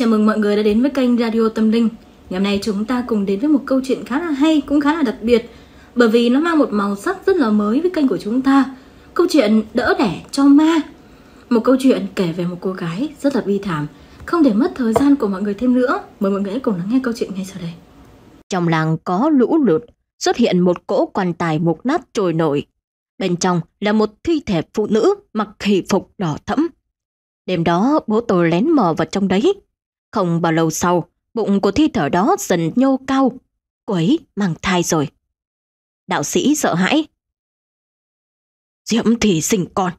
Chào mừng mọi người đã đến với kênh Radio Tâm Linh Ngày hôm nay chúng ta cùng đến với một câu chuyện khá là hay, cũng khá là đặc biệt Bởi vì nó mang một màu sắc rất là mới với kênh của chúng ta Câu chuyện Đỡ Đẻ Cho Ma Một câu chuyện kể về một cô gái rất là bi thảm Không để mất thời gian của mọi người thêm nữa Mời mọi người hãy cùng lắng nghe câu chuyện ngay sau đây Trong làng có lũ lụt xuất hiện một cỗ quan tài mục nát trồi nổi Bên trong là một thi thể phụ nữ mặc hỷ phục đỏ thẫm Đêm đó bố tôi lén mò vào trong đấy không bao lâu sau, bụng của thi thể đó dần nhô cao. Cô ấy mang thai rồi. Đạo sĩ sợ hãi. Diễm thì sinh con.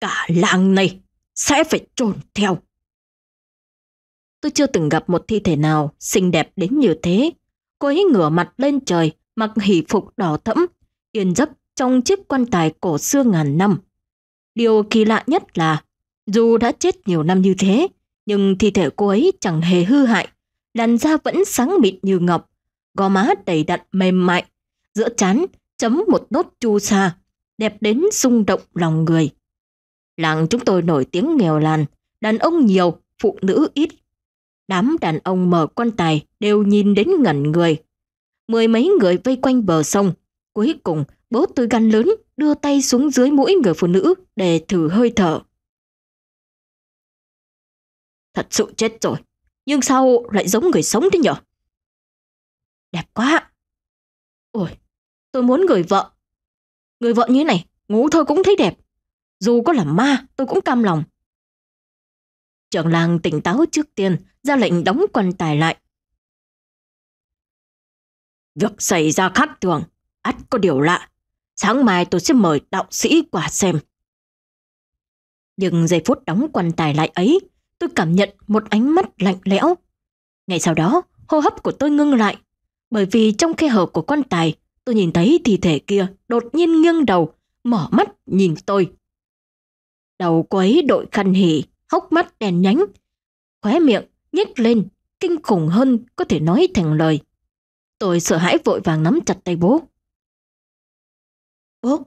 Cả làng này sẽ phải trồn theo. Tôi chưa từng gặp một thi thể nào xinh đẹp đến như thế. Cô ấy ngửa mặt lên trời, mặc hỷ phục đỏ thẫm, yên giấc trong chiếc quan tài cổ xưa ngàn năm. Điều kỳ lạ nhất là, dù đã chết nhiều năm như thế, nhưng thi thể cô ấy chẳng hề hư hại, làn da vẫn sáng mịn như ngọc, gò má đầy đặn mềm mại, giữa chán chấm một nốt chu sa, đẹp đến rung động lòng người. Làng chúng tôi nổi tiếng nghèo làn, đàn ông nhiều, phụ nữ ít. Đám đàn ông mở quan tài đều nhìn đến ngẩn người. Mười mấy người vây quanh bờ sông, cuối cùng bố tôi gan lớn đưa tay xuống dưới mũi người phụ nữ để thử hơi thở. Thật sự chết rồi. Nhưng sao lại giống người sống thế nhở? Đẹp quá. Ôi, tôi muốn người vợ. Người vợ như thế này, ngủ thôi cũng thấy đẹp. Dù có là ma, tôi cũng cam lòng. Trưởng làng tỉnh táo trước tiên, ra lệnh đóng quan tài lại. Việc xảy ra khác thường, ắt có điều lạ. Sáng mai tôi sẽ mời đạo sĩ qua xem. Nhưng giây phút đóng quan tài lại ấy tôi cảm nhận một ánh mắt lạnh lẽo. Ngay sau đó, hô hấp của tôi ngưng lại, bởi vì trong khe hở của quan tài, tôi nhìn thấy thi thể kia đột nhiên nghiêng đầu, mở mắt nhìn tôi. Đầu cô ấy đội khăn hỉ, hốc mắt đèn nhánh, khóe miệng nhếch lên, kinh khủng hơn có thể nói thành lời. Tôi sợ hãi vội vàng nắm chặt tay bố. Bố,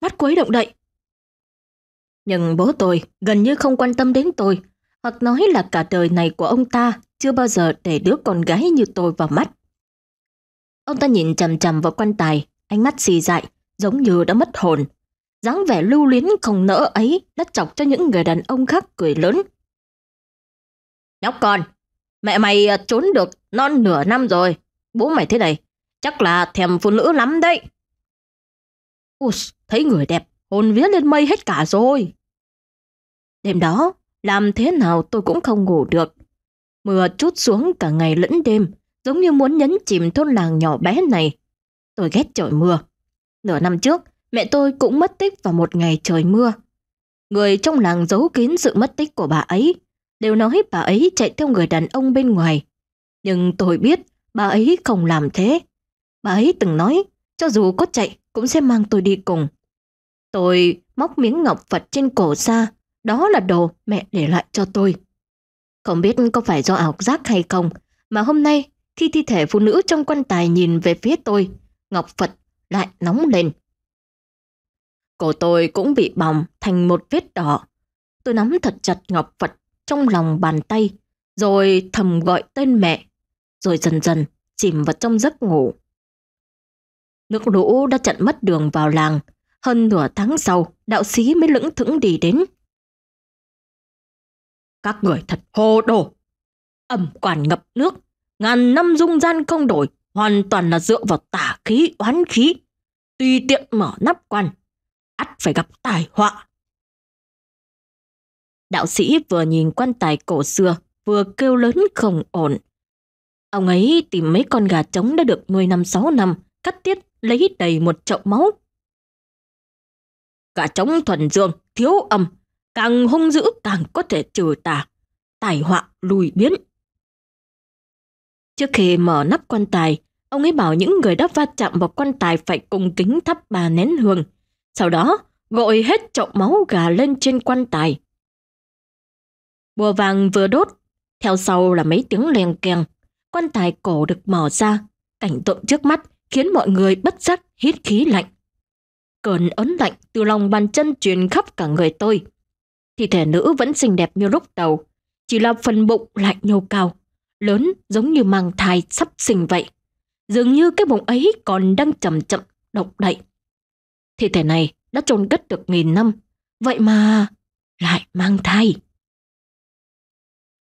mắt cô ấy động đậy. Nhưng bố tôi gần như không quan tâm đến tôi, hoặc nói là cả đời này của ông ta chưa bao giờ để đứa con gái như tôi vào mắt. Ông ta nhìn chằm chằm vào quan tài, ánh mắt xì dại, giống như đã mất hồn. dáng vẻ lưu luyến không nỡ ấy đã chọc cho những người đàn ông khác cười lớn. Nhóc con, mẹ mày à, trốn được non nửa năm rồi. Bố mày thế này, chắc là thèm phụ nữ lắm đấy. Ui, thấy người đẹp, hồn vía lên mây hết cả rồi. Đêm đó, làm thế nào tôi cũng không ngủ được. Mưa trút xuống cả ngày lẫn đêm, giống như muốn nhấn chìm thôn làng nhỏ bé này. Tôi ghét trời mưa. Nửa năm trước, mẹ tôi cũng mất tích vào một ngày trời mưa. Người trong làng giấu kín sự mất tích của bà ấy, đều nói bà ấy chạy theo người đàn ông bên ngoài. Nhưng tôi biết bà ấy không làm thế. Bà ấy từng nói, cho dù có chạy cũng sẽ mang tôi đi cùng. Tôi móc miếng ngọc Phật trên cổ ra đó là đồ mẹ để lại cho tôi. Không biết có phải do ảo giác hay không, mà hôm nay khi thi thể phụ nữ trong quan tài nhìn về phía tôi, Ngọc Phật lại nóng lên. Cổ tôi cũng bị bỏng thành một vết đỏ. Tôi nắm thật chặt Ngọc Phật trong lòng bàn tay, rồi thầm gọi tên mẹ, rồi dần dần chìm vào trong giấc ngủ. Nước lũ đã chặn mất đường vào làng. Hơn nửa tháng sau, đạo sĩ mới lững thững đi đến các người thật hồ đồ. Ẩm quản ngập nước, ngàn năm dung gian không đổi, hoàn toàn là dựa vào tả khí oán khí. Tùy tiện mở nắp quan, ắt phải gặp tai họa. Đạo sĩ vừa nhìn quan tài cổ xưa, vừa kêu lớn không ổn. Ông ấy tìm mấy con gà trống đã được nuôi năm sáu năm, cắt tiết lấy đầy một chậu máu. Gà trống thuần dương, thiếu âm, càng hung dữ càng có thể trừ tà, tài họa lùi biến. Trước khi mở nắp quan tài, ông ấy bảo những người đã va chạm vào quan tài phải cùng kính thắp bà nén hương. Sau đó, gọi hết chậu máu gà lên trên quan tài. Bùa vàng vừa đốt, theo sau là mấy tiếng leng keng. Quan tài cổ được mở ra, cảnh tượng trước mắt khiến mọi người bất giác hít khí lạnh. Cơn ớn lạnh từ lòng bàn chân truyền khắp cả người tôi. Thi thể nữ vẫn xinh đẹp như lúc đầu, chỉ là phần bụng lại nhô cao, lớn giống như mang thai sắp sinh vậy. Dường như cái bụng ấy còn đang chậm chậm động đậy. Thi thể này đã chôn cất được nghìn năm, vậy mà lại mang thai.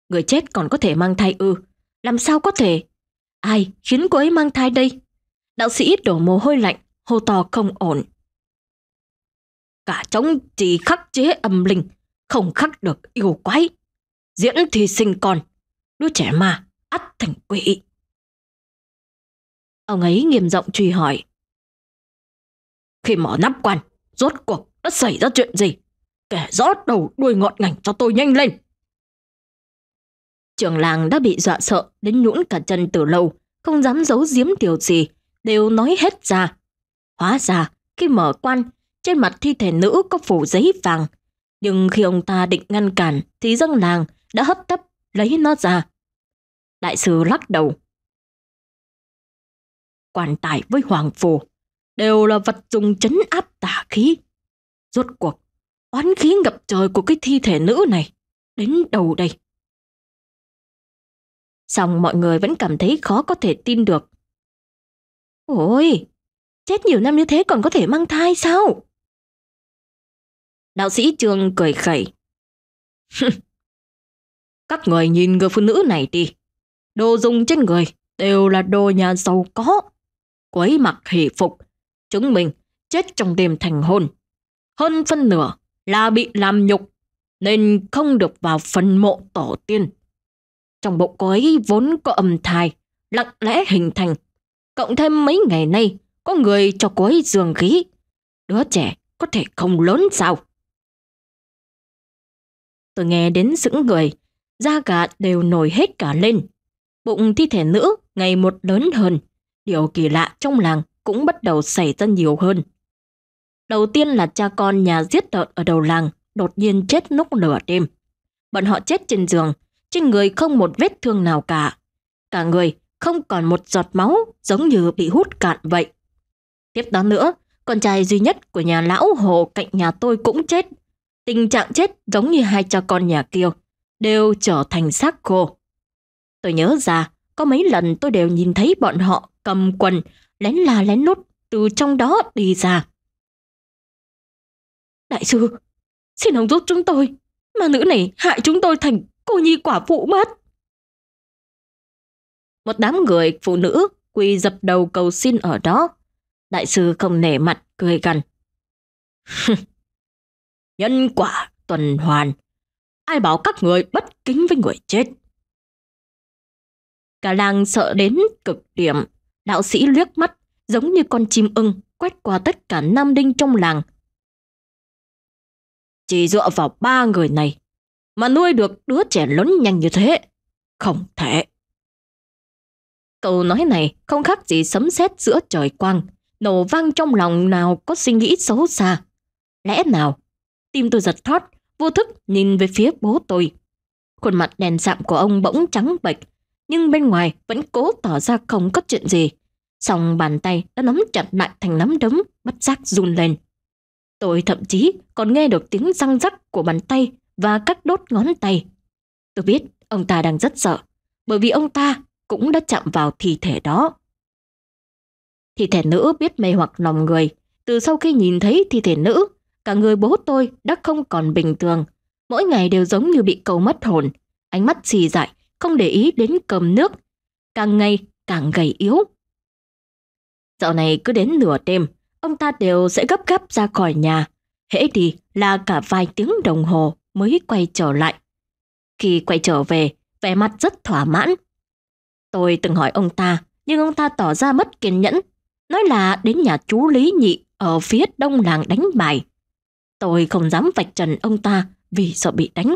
Người chết còn có thể mang thai ư? Ừ. Làm sao có thể? Ai khiến cô ấy mang thai đây? Đạo sĩ đổ mồ hôi lạnh, hô to không ổn. Cả trống chỉ khắc chế âm linh, không khắc được yêu quái. Diễn thì sinh con, đứa trẻ mà ắt thành quỷ. Ông ấy nghiêm giọng truy hỏi. Khi mở nắp quan, rốt cuộc đã xảy ra chuyện gì? Kể rõ đầu đuôi ngọn ngành cho tôi nhanh lên. Trường làng đã bị dọa sợ đến nhũn cả chân từ lâu, không dám giấu giếm điều gì, đều nói hết ra. Hóa ra, khi mở quan, trên mặt thi thể nữ có phủ giấy vàng, nhưng khi ông ta định ngăn cản thì dân làng đã hấp tấp lấy nó ra. Đại sứ lắc đầu. Quan tài với hoàng phù đều là vật dùng chấn áp tà khí. Rốt cuộc, oán khí ngập trời của cái thi thể nữ này đến đầu đây. Xong mọi người vẫn cảm thấy khó có thể tin được. Ôi, chết nhiều năm như thế còn có thể mang thai sao? Đạo sĩ Trương cười khẩy. Các người nhìn người phụ nữ này đi. Đồ dùng trên người đều là đồ nhà giàu có. Quấy mặc hỷ phục, chứng minh chết trong đêm thành hôn. Hơn phân nửa là bị làm nhục nên không được vào phần mộ tổ tiên. Trong bộ cô ấy vốn có âm thai, lặng lẽ hình thành. Cộng thêm mấy ngày nay, có người cho cô ấy giường khí. Đứa trẻ có thể không lớn sao? Tôi nghe đến sững người, da gà đều nổi hết cả lên. Bụng thi thể nữ ngày một lớn hơn, điều kỳ lạ trong làng cũng bắt đầu xảy ra nhiều hơn. Đầu tiên là cha con nhà giết lợn ở đầu làng đột nhiên chết lúc nửa đêm. Bọn họ chết trên giường, trên người không một vết thương nào cả. Cả người không còn một giọt máu giống như bị hút cạn vậy. Tiếp đó nữa, con trai duy nhất của nhà lão hồ cạnh nhà tôi cũng chết. Tình trạng chết giống như hai cha con nhà Kiều, đều trở thành xác khô. Tôi nhớ ra, có mấy lần tôi đều nhìn thấy bọn họ cầm quần, lén la lén nút từ trong đó đi ra. Đại sư, xin ông giúp chúng tôi, mà nữ này hại chúng tôi thành cô nhi quả phụ mất. Một đám người phụ nữ quỳ dập đầu cầu xin ở đó. Đại sư không nể mặt, cười gằn. nhân quả tuần hoàn. Ai bảo các người bất kính với người chết? Cả làng sợ đến cực điểm, đạo sĩ liếc mắt giống như con chim ưng quét qua tất cả nam đinh trong làng. Chỉ dựa vào ba người này mà nuôi được đứa trẻ lớn nhanh như thế, không thể. Câu nói này không khác gì sấm sét giữa trời quang, nổ vang trong lòng nào có suy nghĩ xấu xa. Lẽ nào Tim tôi giật thót, vô thức nhìn về phía bố tôi. Khuôn mặt đèn sạm của ông bỗng trắng bệch, nhưng bên ngoài vẫn cố tỏ ra không có chuyện gì. Song bàn tay đã nắm chặt lại thành nắm đấm, bất giác run lên. Tôi thậm chí còn nghe được tiếng răng rắc của bàn tay và các đốt ngón tay. Tôi biết ông ta đang rất sợ, bởi vì ông ta cũng đã chạm vào thi thể đó. Thi thể nữ biết mê hoặc lòng người. Từ sau khi nhìn thấy thi thể nữ, cả người bố tôi đã không còn bình thường. Mỗi ngày đều giống như bị cầu mất hồn, ánh mắt xì dại, không để ý đến cầm nước. Càng ngày càng gầy yếu. Dạo này cứ đến nửa đêm, ông ta đều sẽ gấp gấp ra khỏi nhà. Hễ đi là cả vài tiếng đồng hồ mới quay trở lại. Khi quay trở về, vẻ mặt rất thỏa mãn. Tôi từng hỏi ông ta, nhưng ông ta tỏ ra mất kiên nhẫn, nói là đến nhà chú Lý Nhị ở phía đông làng đánh bài. Tôi không dám vạch trần ông ta vì sợ bị đánh.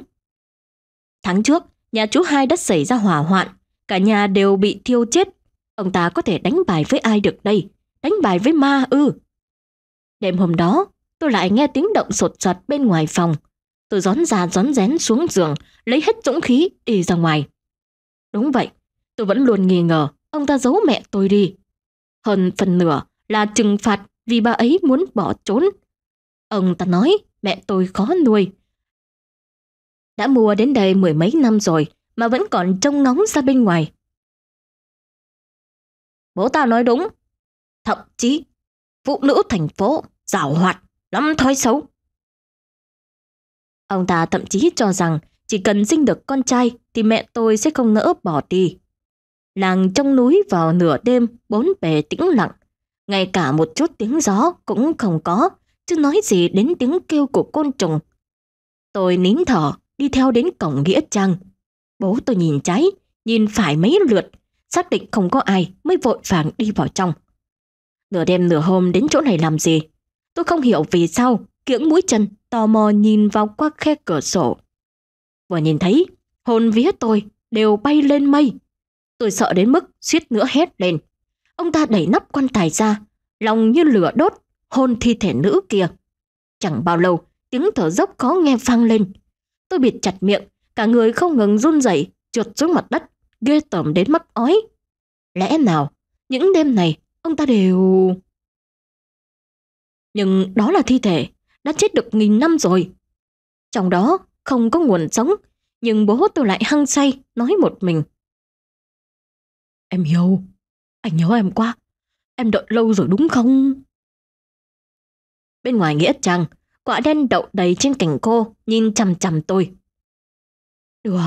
Tháng trước, nhà chú hai đã xảy ra hỏa hoạn, cả nhà đều bị thiêu chết. Ông ta có thể đánh bài với ai được đây? Đánh bài với ma ư? Đêm hôm đó, tôi lại nghe tiếng động sột soạt bên ngoài phòng. Tôi gión ra gión rén xuống giường, lấy hết dũng khí đi ra ngoài. Đúng vậy, tôi vẫn luôn nghi ngờ ông ta giấu mẹ tôi đi. Hơn phần nửa là trừng phạt vì bà ấy muốn bỏ trốn Ông ta nói mẹ tôi khó nuôi. Đã mua đến đây mười mấy năm rồi mà vẫn còn trông ngóng ra bên ngoài. Bố ta nói đúng. Thậm chí, phụ nữ thành phố giảo hoạt, lắm thói xấu. Ông ta thậm chí cho rằng chỉ cần sinh được con trai thì mẹ tôi sẽ không nỡ bỏ đi. Làng trong núi vào nửa đêm bốn bề tĩnh lặng, ngay cả một chút tiếng gió cũng không có chưa nói gì đến tiếng kêu của côn trùng. Tôi nín thở, đi theo đến cổng nghĩa trang. Bố tôi nhìn cháy nhìn phải mấy lượt, xác định không có ai mới vội vàng đi vào trong. Nửa đêm nửa hôm đến chỗ này làm gì? Tôi không hiểu vì sao, kiễng mũi chân tò mò nhìn vào qua khe cửa sổ. Vừa nhìn thấy, hồn vía tôi đều bay lên mây. Tôi sợ đến mức suýt nữa hét lên. Ông ta đẩy nắp quan tài ra, lòng như lửa đốt, hôn thi thể nữ kia. Chẳng bao lâu, tiếng thở dốc khó nghe vang lên. Tôi bịt chặt miệng, cả người không ngừng run rẩy, trượt xuống mặt đất, ghê tởm đến mắt ói. Lẽ nào, những đêm này, ông ta đều... Nhưng đó là thi thể, đã chết được nghìn năm rồi. Trong đó không có nguồn sống, nhưng bố tôi lại hăng say, nói một mình. Em yêu, anh nhớ em quá. Em đợi lâu rồi đúng không? bên ngoài nghĩa trang, quả đen đậu đầy trên cành cô, nhìn chằm chằm tôi. Được,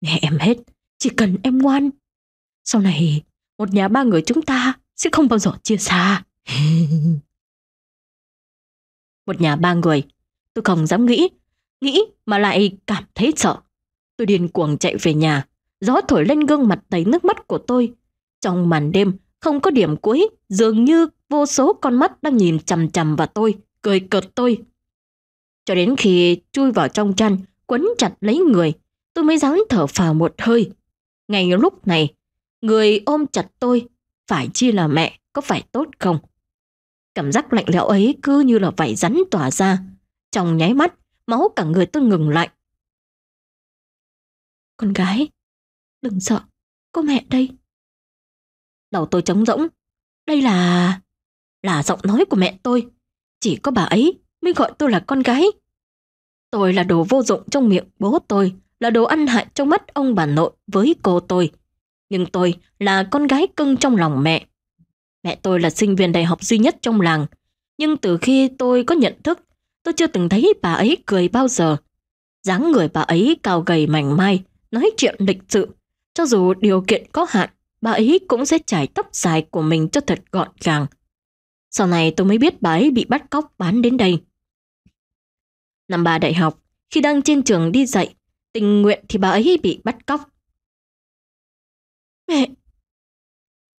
nghe em hết, chỉ cần em ngoan. Sau này, một nhà ba người chúng ta sẽ không bao giờ chia xa. một nhà ba người, tôi không dám nghĩ, nghĩ mà lại cảm thấy sợ. Tôi điên cuồng chạy về nhà, gió thổi lên gương mặt đầy nước mắt của tôi. Trong màn đêm, không có điểm cuối, dường như vô số con mắt đang nhìn chằm chằm vào tôi, cười cợt tôi. Cho đến khi chui vào trong chăn, quấn chặt lấy người, tôi mới dám thở phào một hơi. Ngay lúc này, người ôm chặt tôi, phải chi là mẹ, có phải tốt không? Cảm giác lạnh lẽo ấy cứ như là vảy rắn tỏa ra. Trong nháy mắt, máu cả người tôi ngừng lại. Con gái, đừng sợ, có mẹ đây. Đầu tôi trống rỗng. Đây là... Là giọng nói của mẹ tôi. Chỉ có bà ấy mới gọi tôi là con gái. Tôi là đồ vô dụng trong miệng bố tôi, là đồ ăn hại trong mắt ông bà nội với cô tôi. Nhưng tôi là con gái cưng trong lòng mẹ. Mẹ tôi là sinh viên đại học duy nhất trong làng. Nhưng từ khi tôi có nhận thức, tôi chưa từng thấy bà ấy cười bao giờ. dáng người bà ấy cao gầy mảnh mai, nói chuyện lịch sự. Cho dù điều kiện có hạn, bà ấy cũng sẽ trải tóc dài của mình cho thật gọn gàng. Sau này tôi mới biết bà ấy bị bắt cóc bán đến đây. Năm bà đại học, khi đang trên trường đi dạy, tình nguyện thì bà ấy bị bắt cóc. Mẹ!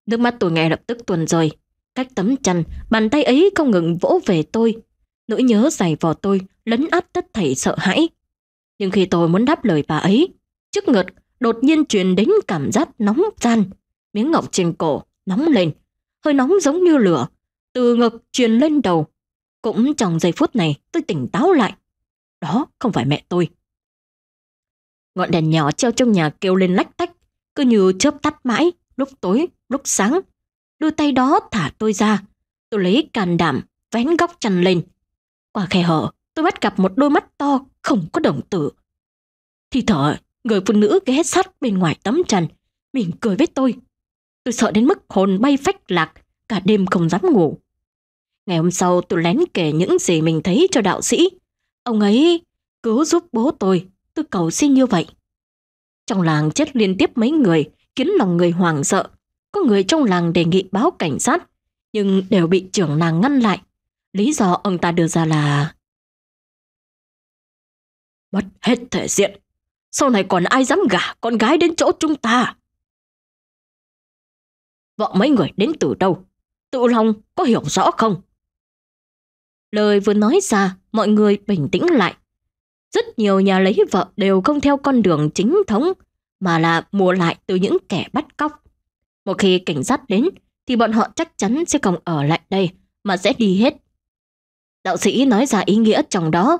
Nước mắt tôi ngay lập tức tuần rời. Cách tấm chăn, bàn tay ấy không ngừng vỗ về tôi. Nỗi nhớ dày vò tôi, lấn át tất thảy sợ hãi. Nhưng khi tôi muốn đáp lời bà ấy, trước ngực đột nhiên truyền đến cảm giác nóng gian, miếng ngọc trên cổ nóng lên, hơi nóng giống như lửa, từ ngực truyền lên đầu. Cũng trong giây phút này tôi tỉnh táo lại. Đó không phải mẹ tôi. Ngọn đèn nhỏ treo trong nhà kêu lên lách tách, cứ như chớp tắt mãi, lúc tối, lúc sáng. Đưa tay đó thả tôi ra. Tôi lấy can đảm, vén góc chăn lên. Qua khe hở, tôi bắt gặp một đôi mắt to, không có đồng tử. Thì thở, người phụ nữ ghé sát bên ngoài tấm chăn, mỉm cười với tôi, Tôi sợ đến mức hồn bay phách lạc, cả đêm không dám ngủ. Ngày hôm sau tôi lén kể những gì mình thấy cho đạo sĩ. Ông ấy cứu giúp bố tôi, tôi cầu xin như vậy. Trong làng chết liên tiếp mấy người, khiến lòng người hoảng sợ. Có người trong làng đề nghị báo cảnh sát, nhưng đều bị trưởng làng ngăn lại. Lý do ông ta đưa ra là... Mất hết thể diện, sau này còn ai dám gả con gái đến chỗ chúng ta vợ mấy người đến từ đâu? Tự Long có hiểu rõ không? Lời vừa nói ra, mọi người bình tĩnh lại. Rất nhiều nhà lấy vợ đều không theo con đường chính thống, mà là mua lại từ những kẻ bắt cóc. Một khi cảnh sát đến, thì bọn họ chắc chắn sẽ không ở lại đây, mà sẽ đi hết. Đạo sĩ nói ra ý nghĩa trong đó.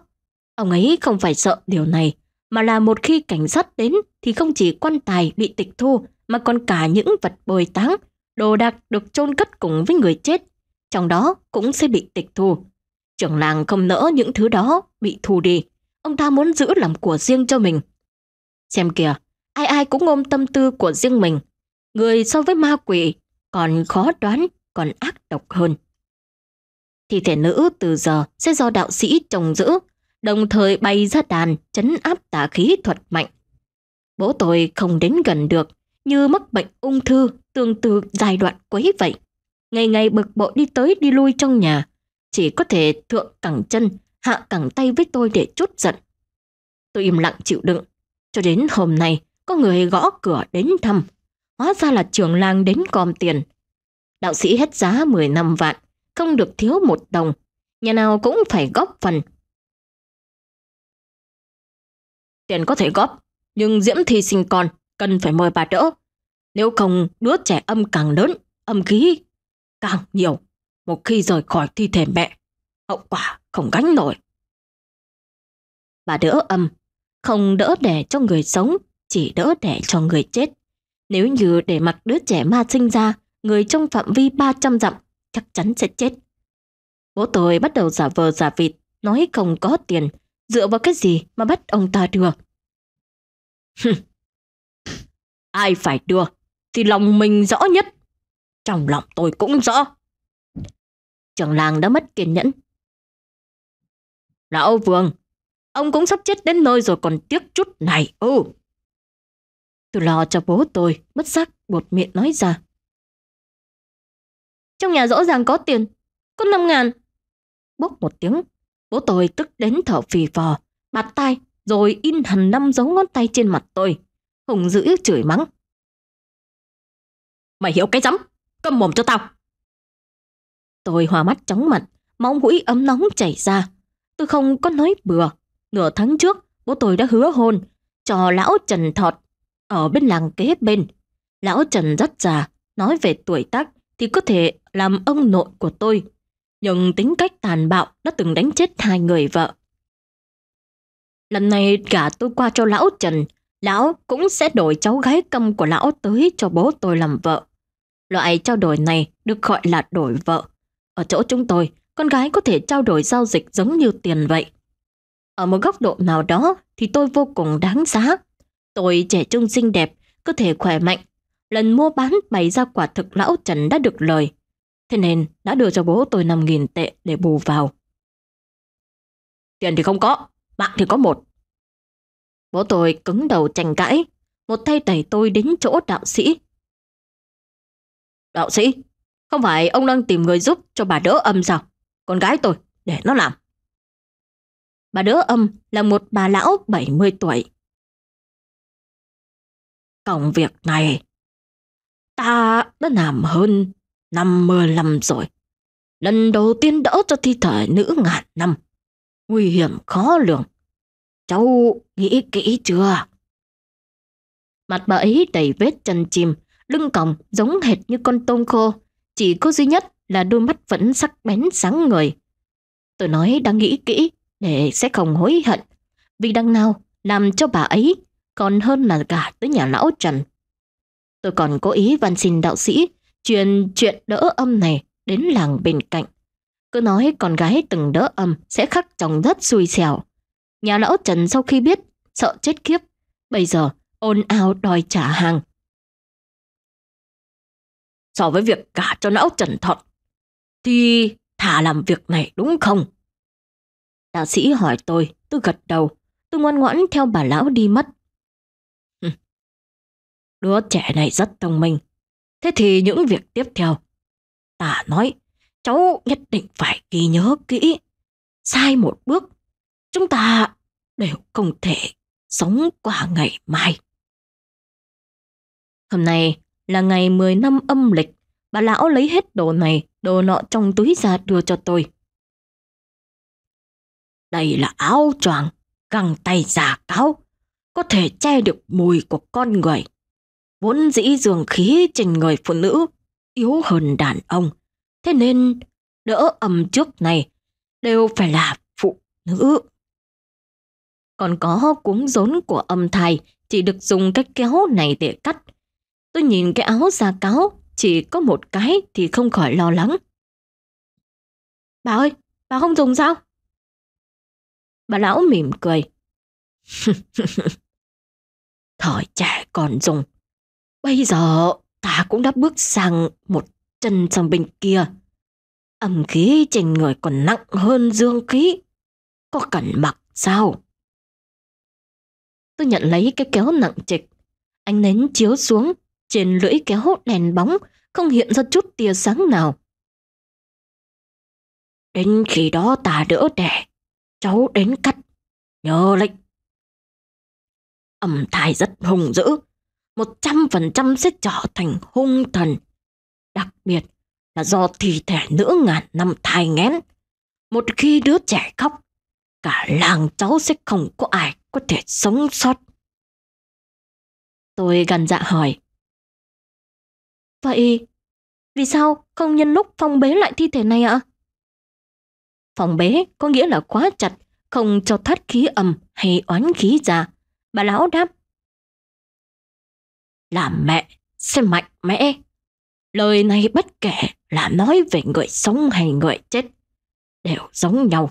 Ông ấy không phải sợ điều này, mà là một khi cảnh sát đến thì không chỉ quan tài bị tịch thu, mà còn cả những vật bồi táng đồ đạc được chôn cất cùng với người chết, trong đó cũng sẽ bị tịch thu. Trưởng làng không nỡ những thứ đó bị thu đi, ông ta muốn giữ làm của riêng cho mình. Xem kìa, ai ai cũng ôm tâm tư của riêng mình. Người so với ma quỷ còn khó đoán, còn ác độc hơn. Thi thể nữ từ giờ sẽ do đạo sĩ trồng giữ, đồng thời bay ra đàn chấn áp tà khí thuật mạnh. Bố tôi không đến gần được, như mắc bệnh ung thư tương tự giai đoạn quấy vậy. Ngày ngày bực bội đi tới đi lui trong nhà, chỉ có thể thượng cẳng chân, hạ cẳng tay với tôi để chút giận. Tôi im lặng chịu đựng, cho đến hôm nay có người gõ cửa đến thăm. Hóa ra là trường làng đến còm tiền. Đạo sĩ hết giá 10 năm vạn, không được thiếu một đồng. Nhà nào cũng phải góp phần. Tiền có thể góp, nhưng Diễm thì sinh con, cần phải mời bà đỡ. Nếu không, đứa trẻ âm càng lớn, âm khí càng nhiều. Một khi rời khỏi thi thể mẹ, hậu quả không gánh nổi. Bà đỡ âm, không đỡ đẻ cho người sống, chỉ đỡ đẻ cho người chết. Nếu như để mặc đứa trẻ ma sinh ra, người trong phạm vi 300 dặm chắc chắn sẽ chết. Bố tôi bắt đầu giả vờ giả vịt, nói không có tiền, dựa vào cái gì mà bắt ông ta được. Ai phải đưa thì lòng mình rõ nhất. Trong lòng tôi cũng rõ. Trưởng làng đã mất kiên nhẫn. Lão Vương, ông cũng sắp chết đến nơi rồi còn tiếc chút này ư. Ừ. Tôi lo cho bố tôi, bất giác buột miệng nói ra. Trong nhà rõ ràng có tiền, có năm ngàn. Bốc một tiếng, bố tôi tức đến thở phì phò, bạt tay rồi in hẳn năm dấu ngón tay trên mặt tôi. Hùng dữ chửi mắng. Mày hiểu cái rắm, câm mồm cho tao. Tôi hòa mắt chóng mặt, máu mũi ấm nóng chảy ra. Tôi không có nói bừa. Nửa tháng trước, bố tôi đã hứa hôn cho lão Trần Thọt ở bên làng kế bên. Lão Trần rất già, nói về tuổi tác thì có thể làm ông nội của tôi. Nhưng tính cách tàn bạo đã từng đánh chết hai người vợ. Lần này gả tôi qua cho lão Trần lão cũng sẽ đổi cháu gái câm của lão tới cho bố tôi làm vợ. Loại trao đổi này được gọi là đổi vợ. Ở chỗ chúng tôi, con gái có thể trao đổi giao dịch giống như tiền vậy. Ở một góc độ nào đó thì tôi vô cùng đáng giá. Tôi trẻ trung xinh đẹp, cơ thể khỏe mạnh. Lần mua bán bày ra quả thực lão Trần đã được lời. Thế nên đã đưa cho bố tôi 5.000 tệ để bù vào. Tiền thì không có, mạng thì có một. Bố tôi cứng đầu tranh cãi, một tay đẩy tôi đến chỗ đạo sĩ. Đạo sĩ, không phải ông đang tìm người giúp cho bà đỡ âm sao? Con gái tôi, để nó làm. Bà đỡ âm là một bà lão 70 tuổi. Công việc này, ta đã làm hơn 50 năm rồi. Lần đầu tiên đỡ cho thi thể nữ ngàn năm. Nguy hiểm khó lường. Cháu nghĩ kỹ chưa? Mặt bà ấy đầy vết chân chìm, lưng còng giống hệt như con tôm khô. Chỉ có duy nhất là đôi mắt vẫn sắc bén sáng người. Tôi nói đang nghĩ kỹ để sẽ không hối hận. Vì đằng nào làm cho bà ấy còn hơn là cả tới nhà lão Trần. Tôi còn cố ý van xin đạo sĩ truyền chuyện đỡ âm này đến làng bên cạnh. Cứ nói con gái từng đỡ âm sẽ khắc chồng rất xui xẻo. Nhà lão Trần sau khi biết, sợ chết khiếp. Bây giờ, ôn ao đòi trả hàng. So với việc cả cho lão Trần thọt, thì thả làm việc này đúng không? Đạo sĩ hỏi tôi, tôi gật đầu. Tôi ngoan ngoãn theo bà lão đi mất. Đứa trẻ này rất thông minh. Thế thì những việc tiếp theo. Ta nói, cháu nhất định phải ghi nhớ kỹ. Sai một bước Chúng ta đều không thể sống qua ngày mai. Hôm nay là ngày 10 năm âm lịch, bà lão lấy hết đồ này, đồ nọ trong túi ra đưa cho tôi. Đây là áo choàng, găng tay giả cáo, có thể che được mùi của con người. Vốn dĩ dường khí trên người phụ nữ yếu hơn đàn ông, thế nên đỡ ẩm trước này đều phải là phụ nữ còn có cuống rốn của âm thai chỉ được dùng cái kéo này để cắt. Tôi nhìn cái áo da cáo, chỉ có một cái thì không khỏi lo lắng. Bà ơi, bà không dùng sao? Bà lão mỉm cười. Thời trẻ còn dùng. Bây giờ ta cũng đã bước sang một chân sang bên kia. Âm khí trên người còn nặng hơn dương khí. Có cần mặc sao? Tôi nhận lấy cái kéo nặng trịch. Ánh nến chiếu xuống, trên lưỡi kéo đèn bóng, không hiện ra chút tia sáng nào. Đến khi đó ta đỡ đẻ, cháu đến cắt, nhớ lệnh. Âm thai rất hùng dữ, một trăm phần trăm sẽ trở thành hung thần. Đặc biệt là do thi thể nữ ngàn năm thai nghén. Một khi đứa trẻ khóc, cả làng cháu sẽ không có ai có thể sống sót. Tôi gần dạ hỏi. Vậy, vì sao không nhân lúc phong bế lại thi thể này ạ? À? Phòng bế có nghĩa là quá chặt, không cho thoát khí ẩm hay oán khí ra. Bà lão đáp. là mẹ, sẽ mạnh mẽ. Lời này bất kể là nói về người sống hay người chết, đều giống nhau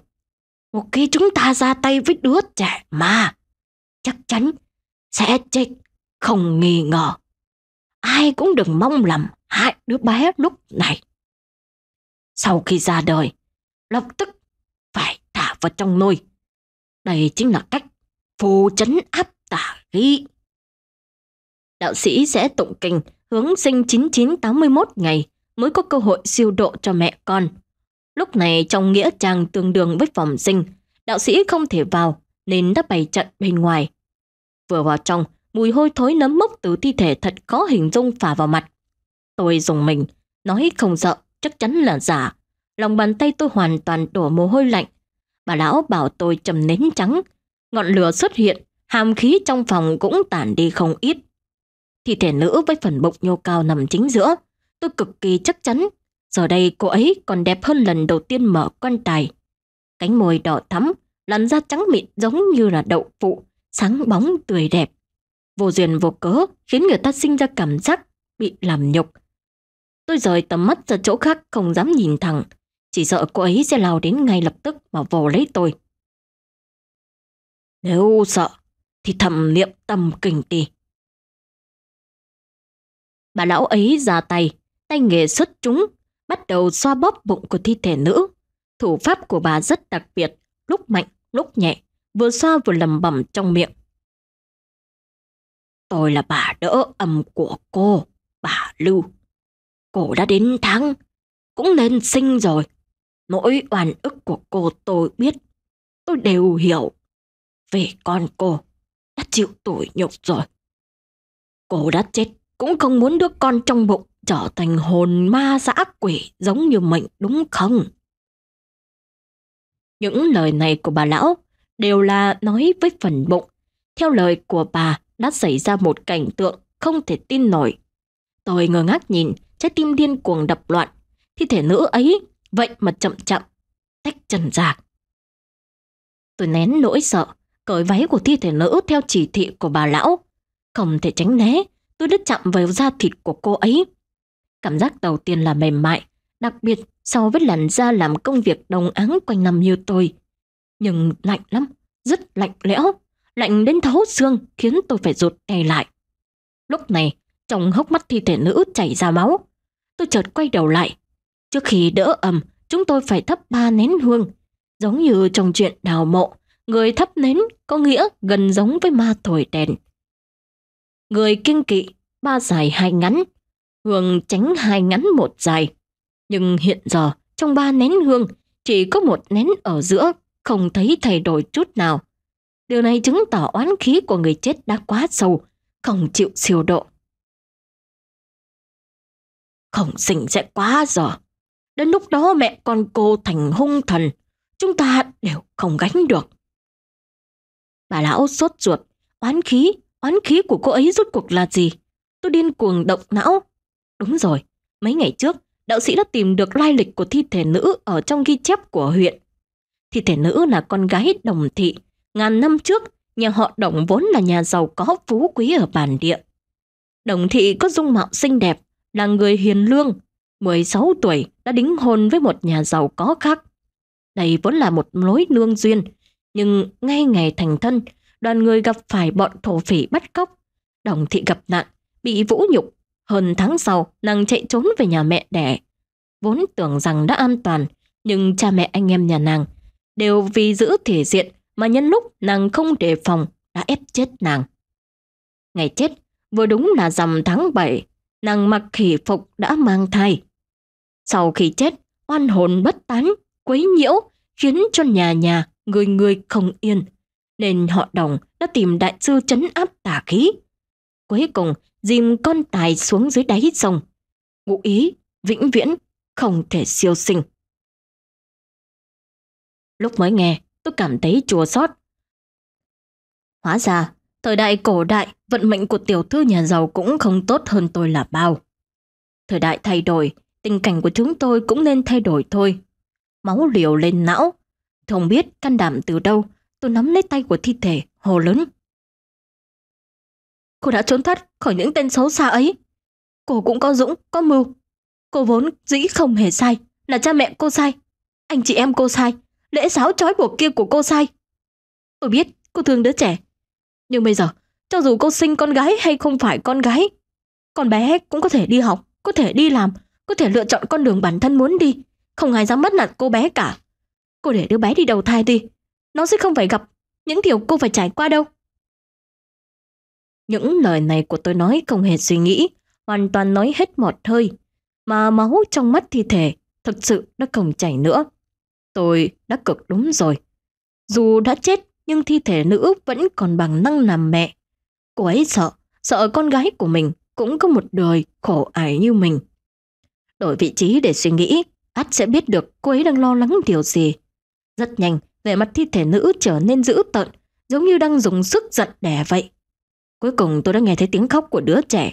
một khi chúng ta ra tay với đứa trẻ mà chắc chắn sẽ chết không nghi ngờ ai cũng đừng mong làm hại đứa bé lúc này sau khi ra đời lập tức phải thả vào trong nôi đây chính là cách phù chấn áp tả khí đạo sĩ sẽ tụng kinh hướng sinh 9981 ngày mới có cơ hội siêu độ cho mẹ con Lúc này trong nghĩa trang tương đương với phòng sinh, đạo sĩ không thể vào nên đã bày trận bên ngoài. Vừa vào trong, mùi hôi thối nấm mốc từ thi thể thật khó hình dung phả vào mặt. Tôi dùng mình, nói không sợ, chắc chắn là giả. Lòng bàn tay tôi hoàn toàn đổ mồ hôi lạnh. Bà lão bảo tôi trầm nến trắng. Ngọn lửa xuất hiện, hàm khí trong phòng cũng tản đi không ít. Thi thể nữ với phần bụng nhô cao nằm chính giữa. Tôi cực kỳ chắc chắn Giờ đây cô ấy còn đẹp hơn lần đầu tiên mở quan tài. Cánh môi đỏ thắm, làn da trắng mịn giống như là đậu phụ, sáng bóng tươi đẹp. Vô duyên vô cớ khiến người ta sinh ra cảm giác bị làm nhục. Tôi rời tầm mắt ra chỗ khác không dám nhìn thẳng, chỉ sợ cô ấy sẽ lao đến ngay lập tức mà vồ lấy tôi. Nếu sợ thì thầm niệm tâm kinh đi. Bà lão ấy ra tay, tay nghề xuất chúng, bắt đầu xoa bóp bụng của thi thể nữ. Thủ pháp của bà rất đặc biệt, lúc mạnh, lúc nhẹ, vừa xoa vừa lầm bẩm trong miệng. Tôi là bà đỡ âm của cô, bà Lưu. Cô đã đến tháng, cũng nên sinh rồi. Nỗi oan ức của cô tôi biết, tôi đều hiểu. Về con cô, đã chịu tội nhục rồi. Cô đã chết cũng không muốn đứa con trong bụng trở thành hồn ma dã quỷ giống như mình đúng không? Những lời này của bà lão đều là nói với phần bụng. Theo lời của bà đã xảy ra một cảnh tượng không thể tin nổi. Tôi ngơ ngác nhìn, trái tim điên cuồng đập loạn. Thi thể nữ ấy, vậy mà chậm chậm, tách trần ra. Tôi nén nỗi sợ, cởi váy của thi thể nữ theo chỉ thị của bà lão. Không thể tránh né, tôi đứt chậm vào da thịt của cô ấy. Cảm giác đầu tiên là mềm mại, đặc biệt so với lần da làm công việc đồng áng quanh năm như tôi. Nhưng lạnh lắm, rất lạnh lẽo, lạnh đến thấu xương khiến tôi phải rụt tay e lại. Lúc này, trong hốc mắt thi thể nữ chảy ra máu. Tôi chợt quay đầu lại. Trước khi đỡ ầm, chúng tôi phải thắp ba nén hương. Giống như trong chuyện đào mộ, người thắp nến có nghĩa gần giống với ma thổi đèn. Người kinh kỵ, ba dài hai ngắn, Hương tránh hai ngắn một dài. Nhưng hiện giờ, trong ba nén hương, chỉ có một nén ở giữa, không thấy thay đổi chút nào. Điều này chứng tỏ oán khí của người chết đã quá sâu, không chịu siêu độ. Khổng sinh sẽ quá giờ. Đến lúc đó mẹ con cô thành hung thần, chúng ta đều không gánh được. Bà lão sốt ruột, oán khí, oán khí của cô ấy rốt cuộc là gì? Tôi điên cuồng động não, Đúng rồi, mấy ngày trước, đạo sĩ đã tìm được lai lịch của thi thể nữ ở trong ghi chép của huyện. Thi thể nữ là con gái đồng thị. Ngàn năm trước, nhà họ Đồng vốn là nhà giàu có phú quý ở bản địa. Đồng thị có dung mạo xinh đẹp, là người hiền lương. 16 tuổi đã đính hôn với một nhà giàu có khác. Đây vốn là một mối lương duyên, nhưng ngay ngày thành thân, đoàn người gặp phải bọn thổ phỉ bắt cóc. Đồng thị gặp nạn, bị vũ nhục, hơn tháng sau, nàng chạy trốn về nhà mẹ đẻ. Vốn tưởng rằng đã an toàn, nhưng cha mẹ anh em nhà nàng đều vì giữ thể diện mà nhân lúc nàng không đề phòng đã ép chết nàng. Ngày chết, vừa đúng là rằm tháng 7, nàng mặc khỉ phục đã mang thai. Sau khi chết, oan hồn bất tán, quấy nhiễu, khiến cho nhà nhà, người người không yên. Nên họ đồng đã tìm đại sư chấn áp tà khí. Cuối cùng dìm con tài xuống dưới đáy rồng, Ngụ ý, vĩnh viễn, không thể siêu sinh. Lúc mới nghe, tôi cảm thấy chùa sót. Hóa ra, thời đại cổ đại, vận mệnh của tiểu thư nhà giàu cũng không tốt hơn tôi là bao. Thời đại thay đổi, tình cảnh của chúng tôi cũng nên thay đổi thôi. Máu liều lên não. Không biết can đảm từ đâu, tôi nắm lấy tay của thi thể, hồ lớn. Cô đã trốn thoát khỏi những tên xấu xa ấy. Cô cũng có dũng, có mưu. Cô vốn dĩ không hề sai, là cha mẹ cô sai, anh chị em cô sai, lễ giáo trói buộc kia của cô sai. Tôi biết cô thương đứa trẻ, nhưng bây giờ cho dù cô sinh con gái hay không phải con gái, con bé cũng có thể đi học, có thể đi làm, có thể lựa chọn con đường bản thân muốn đi, không ai dám bắt nạt cô bé cả. Cô để đứa bé đi đầu thai đi, nó sẽ không phải gặp những điều cô phải trải qua đâu. Những lời này của tôi nói không hề suy nghĩ, hoàn toàn nói hết một hơi, mà máu trong mắt thi thể thực sự đã không chảy nữa. Tôi đã cực đúng rồi. Dù đã chết nhưng thi thể nữ vẫn còn bằng năng làm mẹ. Cô ấy sợ, sợ con gái của mình cũng có một đời khổ ải như mình. Đổi vị trí để suy nghĩ, át sẽ biết được cô ấy đang lo lắng điều gì. Rất nhanh, vẻ mặt thi thể nữ trở nên dữ tợn, giống như đang dùng sức giật đẻ vậy. Cuối cùng tôi đã nghe thấy tiếng khóc của đứa trẻ.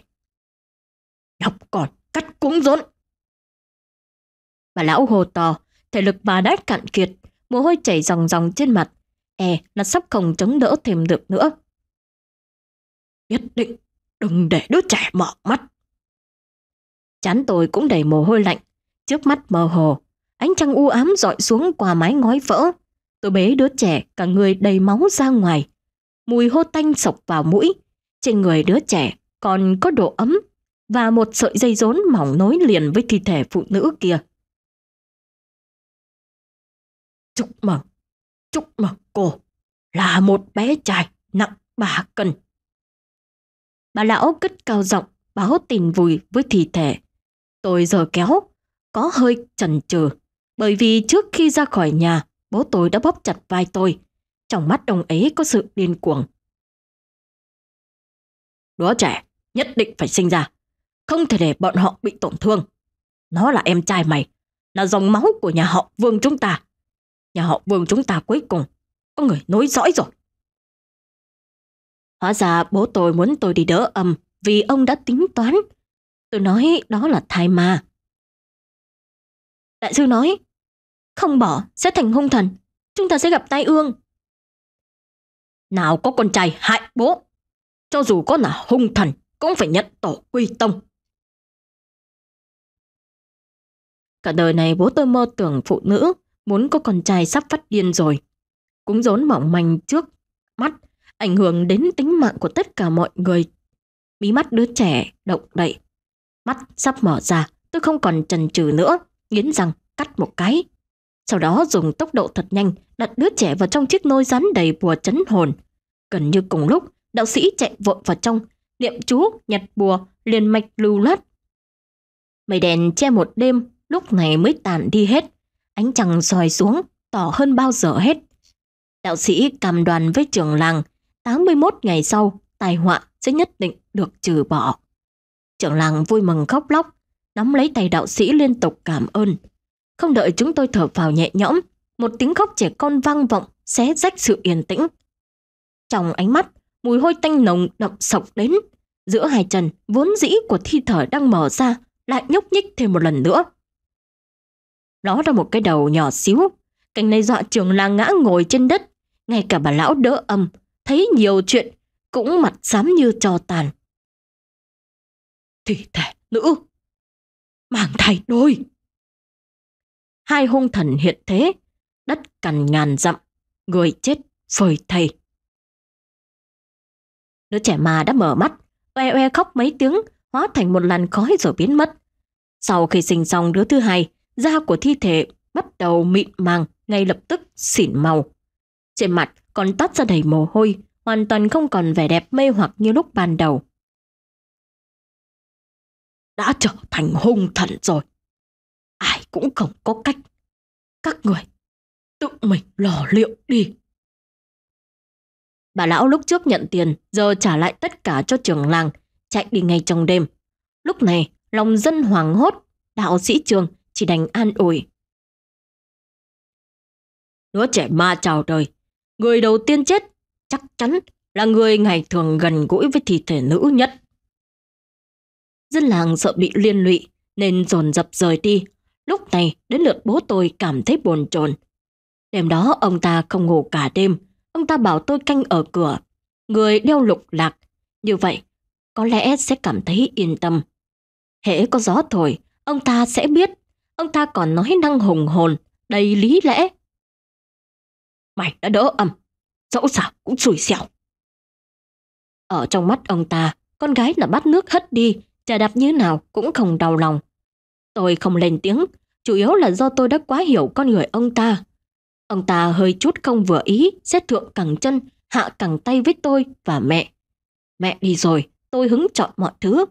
nhóc còn, cắt cũng rốn. Bà lão hồ to, thể lực bà đã cạn kiệt, mồ hôi chảy ròng ròng trên mặt. E là sắp không chống đỡ thêm được nữa. Nhất định, đừng để đứa trẻ mở mắt. Chán tôi cũng đầy mồ hôi lạnh, trước mắt mơ hồ. Ánh trăng u ám dọi xuống qua mái ngói vỡ. Tôi bế đứa trẻ, cả người đầy máu ra ngoài. Mùi hô tanh sộc vào mũi, trên người đứa trẻ còn có độ ấm và một sợi dây rốn mỏng nối liền với thi thể phụ nữ kia. Chúc mừng, chúc mừng cô là một bé trai nặng 3 cân. Bà lão cất cao giọng báo tin vui với thi thể. Tôi giờ kéo, có hơi chần chừ bởi vì trước khi ra khỏi nhà, bố tôi đã bóp chặt vai tôi. Trong mắt ông ấy có sự điên cuồng Đứa trẻ nhất định phải sinh ra. Không thể để bọn họ bị tổn thương. Nó là em trai mày. Là dòng máu của nhà họ vương chúng ta. Nhà họ vương chúng ta cuối cùng có người nối dõi rồi. Hóa ra bố tôi muốn tôi đi đỡ âm vì ông đã tính toán. Tôi nói đó là thai ma. Đại sư nói, không bỏ sẽ thành hung thần, chúng ta sẽ gặp tai ương. Nào có con trai hại bố, cho dù có là hung thần, cũng phải nhận tổ quy tông. Cả đời này bố tôi mơ tưởng phụ nữ muốn có con trai sắp phát điên rồi. Cũng rốn mỏng manh trước mắt, ảnh hưởng đến tính mạng của tất cả mọi người. Mí mắt đứa trẻ động đậy, mắt sắp mở ra, tôi không còn chần chừ nữa, nghiến răng cắt một cái. Sau đó dùng tốc độ thật nhanh đặt đứa trẻ vào trong chiếc nôi rắn đầy bùa chấn hồn. Gần như cùng lúc, đạo sĩ chạy vội vào trong, niệm chú, nhặt bùa, liền mạch lưu loát. Mây đèn che một đêm, lúc này mới tàn đi hết. Ánh trăng soi xuống, tỏ hơn bao giờ hết. Đạo sĩ cầm đoàn với trưởng làng, 81 ngày sau, tai họa sẽ nhất định được trừ bỏ. Trưởng làng vui mừng khóc lóc, nắm lấy tay đạo sĩ liên tục cảm ơn. Không đợi chúng tôi thở vào nhẹ nhõm, một tiếng khóc trẻ con vang vọng xé rách sự yên tĩnh. Trong ánh mắt mùi hôi tanh nồng đậm sộc đến. Giữa hai chân vốn dĩ của thi thở đang mở ra lại nhúc nhích thêm một lần nữa. Ló ra một cái đầu nhỏ xíu, cảnh này dọa trường làng ngã ngồi trên đất. Ngay cả bà lão đỡ âm, thấy nhiều chuyện, cũng mặt xám như trò tàn. Thi thể nữ, mang thai đôi. Hai hung thần hiện thế, đất cằn ngàn dặm, người chết phơi thầy. Đứa trẻ mà đã mở mắt, oe oe khóc mấy tiếng, hóa thành một làn khói rồi biến mất. Sau khi sinh xong đứa thứ hai, da của thi thể bắt đầu mịn màng ngay lập tức xỉn màu. Trên mặt còn toát ra đầy mồ hôi, hoàn toàn không còn vẻ đẹp mê hoặc như lúc ban đầu. Đã trở thành hung thần rồi. Ai cũng không có cách. Các người tự mình lò liệu đi. Bà lão lúc trước nhận tiền, giờ trả lại tất cả cho trưởng làng, chạy đi ngay trong đêm. Lúc này, lòng dân hoảng hốt, đạo sĩ trường chỉ đành an ủi. Đứa trẻ ma chào đời, người đầu tiên chết chắc chắn là người ngày thường gần gũi với thi thể nữ nhất. Dân làng sợ bị liên lụy nên dồn dập rời đi. Lúc này đến lượt bố tôi cảm thấy bồn chồn. Đêm đó ông ta không ngủ cả đêm, Ông ta bảo tôi canh ở cửa, người đeo lục lạc. Như vậy, có lẽ sẽ cảm thấy yên tâm. Hễ có gió thổi, ông ta sẽ biết. Ông ta còn nói năng hùng hồn, đầy lý lẽ. Mày đã đỡ âm, dẫu sao cũng xui xẻo. Ở trong mắt ông ta, con gái là bát nước hất đi, trà đạp như nào cũng không đau lòng. Tôi không lên tiếng, chủ yếu là do tôi đã quá hiểu con người ông ta. Ông ta hơi chút không vừa ý, xét thượng cẳng chân, hạ cẳng tay với tôi và mẹ. Mẹ đi rồi, tôi hứng chọn mọi thứ.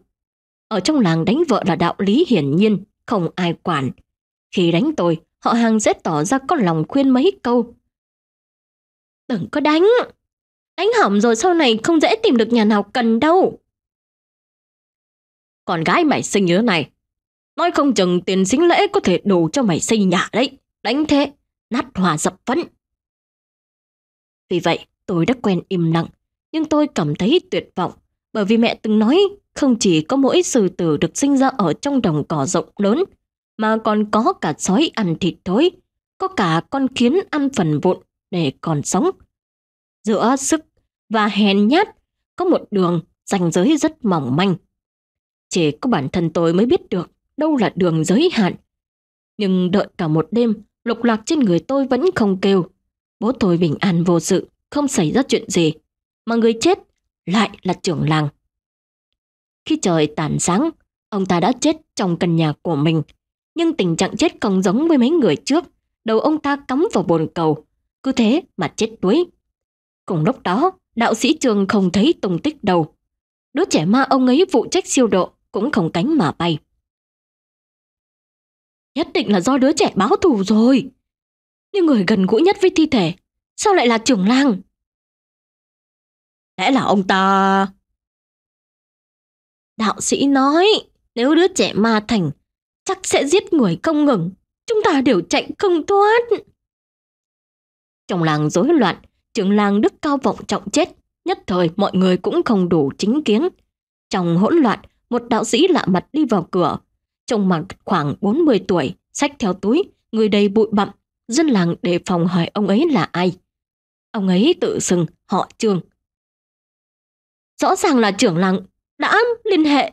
Ở trong làng đánh vợ là đạo lý hiển nhiên, không ai quản. Khi đánh tôi, họ hàng rất tỏ ra có lòng khuyên mấy câu. Đừng có đánh, đánh hỏng rồi sau này không dễ tìm được nhà nào cần đâu. Con gái mày sinh như thế này, nói không chừng tiền sính lễ có thể đủ cho mày xây nhà đấy, đánh thế nát hòa dập phấn. Vì vậy, tôi đã quen im lặng, nhưng tôi cảm thấy tuyệt vọng bởi vì mẹ từng nói không chỉ có mỗi sư tử được sinh ra ở trong đồng cỏ rộng lớn, mà còn có cả sói ăn thịt thối, có cả con kiến ăn phần vụn để còn sống. Giữa sức và hèn nhát có một đường ranh giới rất mỏng manh. Chỉ có bản thân tôi mới biết được đâu là đường giới hạn. Nhưng đợi cả một đêm, lục lạc trên người tôi vẫn không kêu. Bố tôi bình an vô sự, không xảy ra chuyện gì. Mà người chết lại là trưởng làng. Khi trời tàn sáng, ông ta đã chết trong căn nhà của mình. Nhưng tình trạng chết không giống với mấy người trước. Đầu ông ta cắm vào bồn cầu, cứ thế mà chết đuối. Cùng lúc đó, đạo sĩ trường không thấy tung tích đâu. Đứa trẻ ma ông ấy phụ trách siêu độ cũng không cánh mà bay nhất định là do đứa trẻ báo thù rồi. Nhưng người gần gũi nhất với thi thể, sao lại là trưởng lang? Lẽ là ông ta... Đạo sĩ nói, nếu đứa trẻ ma thành, chắc sẽ giết người không ngừng. Chúng ta đều chạy không thoát. Trong làng rối loạn, trưởng làng đức cao vọng trọng chết. Nhất thời mọi người cũng không đủ chính kiến. Trong hỗn loạn, một đạo sĩ lạ mặt đi vào cửa, trông mặt khoảng 40 tuổi, sách theo túi, người đầy bụi bặm, dân làng đề phòng hỏi ông ấy là ai. Ông ấy tự xưng họ trường. Rõ ràng là trưởng làng đã liên hệ,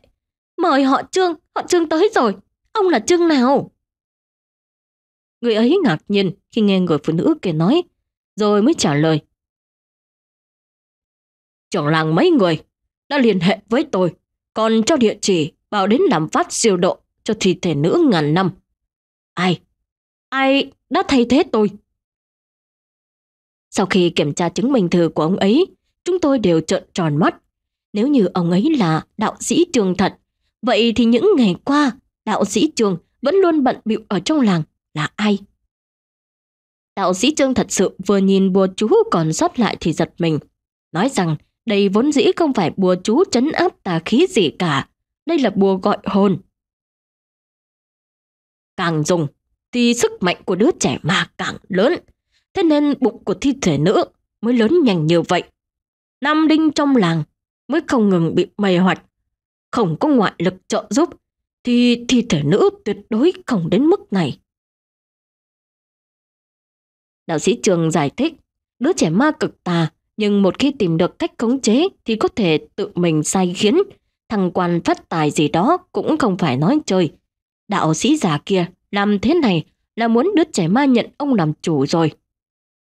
mời họ Trương, họ Trương tới rồi, ông là Trương nào? Người ấy ngạc nhiên khi nghe người phụ nữ kể nói, rồi mới trả lời. Trưởng làng mấy người đã liên hệ với tôi, còn cho địa chỉ bảo đến làm phát siêu độ cho thi thể nữ ngàn năm. Ai? Ai đã thay thế tôi? Sau khi kiểm tra chứng minh thư của ông ấy, chúng tôi đều trợn tròn mắt. Nếu như ông ấy là đạo sĩ trường thật, vậy thì những ngày qua, đạo sĩ trường vẫn luôn bận bịu ở trong làng là ai? Đạo sĩ Trương thật sự vừa nhìn bùa chú còn sót lại thì giật mình. Nói rằng đây vốn dĩ không phải bùa chú chấn áp tà khí gì cả. Đây là bùa gọi hồn, Càng dùng thì sức mạnh của đứa trẻ mà càng lớn. Thế nên bụng của thi thể nữ mới lớn nhanh như vậy. Nam đinh trong làng mới không ngừng bị mày hoạch. Không có ngoại lực trợ giúp thì thi thể nữ tuyệt đối không đến mức này. Đạo sĩ Trường giải thích, đứa trẻ ma cực tà nhưng một khi tìm được cách khống chế thì có thể tự mình sai khiến. Thằng quan phát tài gì đó cũng không phải nói chơi. Đạo sĩ già kia làm thế này là muốn đứa trẻ ma nhận ông làm chủ rồi.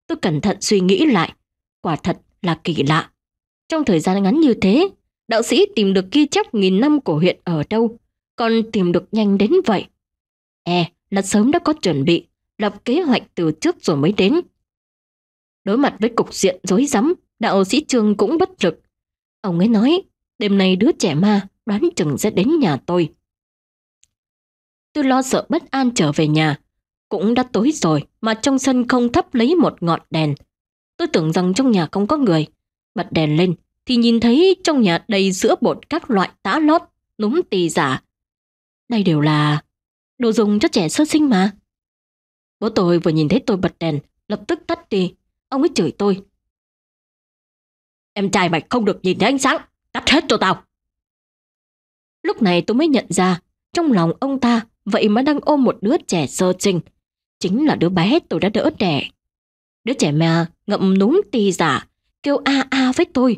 Tôi cẩn thận suy nghĩ lại. Quả thật là kỳ lạ. Trong thời gian ngắn như thế, đạo sĩ tìm được ghi chép nghìn năm của huyện ở đâu, còn tìm được nhanh đến vậy. E là sớm đã có chuẩn bị, lập kế hoạch từ trước rồi mới đến. Đối mặt với cục diện rối rắm, đạo sĩ Trương cũng bất lực. Ông ấy nói, đêm nay đứa trẻ ma đoán chừng sẽ đến nhà tôi. Tôi lo sợ bất an trở về nhà. Cũng đã tối rồi mà trong sân không thắp lấy một ngọn đèn. Tôi tưởng rằng trong nhà không có người. Bật đèn lên thì nhìn thấy trong nhà đầy sữa bột các loại tã lót, núm tì giả. Đây đều là đồ dùng cho trẻ sơ sinh mà. Bố tôi vừa nhìn thấy tôi bật đèn, lập tức tắt đi. Ông ấy chửi tôi. Em trai mày không được nhìn thấy ánh sáng, tắt hết cho tao. Lúc này tôi mới nhận ra, trong lòng ông ta vậy mà đang ôm một đứa trẻ sơ sinh. Chính là đứa bé tôi đã đỡ đẻ. Đứa trẻ mà ngậm núm tì giả, kêu a a với tôi.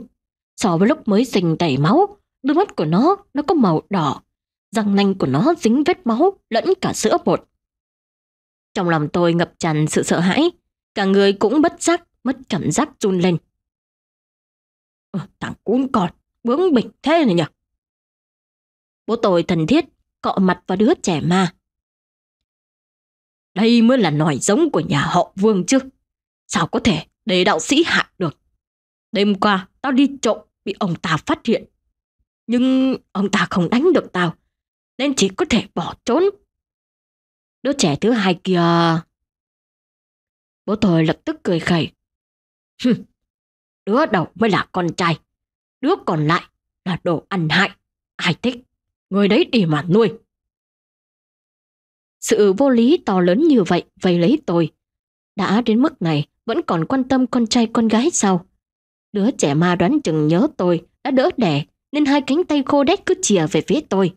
So với lúc mới sinh đầy máu, đôi mắt của nó nó có màu đỏ, răng nanh của nó dính vết máu lẫn cả sữa bột. Trong lòng tôi ngập tràn sự sợ hãi, cả người cũng bất giác, mất cảm giác run lên. Ờ, thằng cún con, bướng bỉnh thế này nhỉ? Bố tôi thần thiết cọ mặt vào đứa trẻ mà. Đây mới là nòi giống của nhà họ Vương chứ. Sao có thể để đạo sĩ hại được? Đêm qua tao đi trộm bị ông ta phát hiện. Nhưng ông ta không đánh được tao, nên chỉ có thể bỏ trốn. Đứa trẻ thứ hai kia... Bố tôi lập tức cười khẩy. đứa đầu mới là con trai, đứa còn lại là đồ ăn hại, ai thích người đấy đi mà nuôi. Sự vô lý to lớn như vậy vây lấy tôi. Đã đến mức này vẫn còn quan tâm con trai con gái sao? Đứa trẻ ma đoán chừng nhớ tôi đã đỡ đẻ nên hai cánh tay khô đét cứ chìa về phía tôi.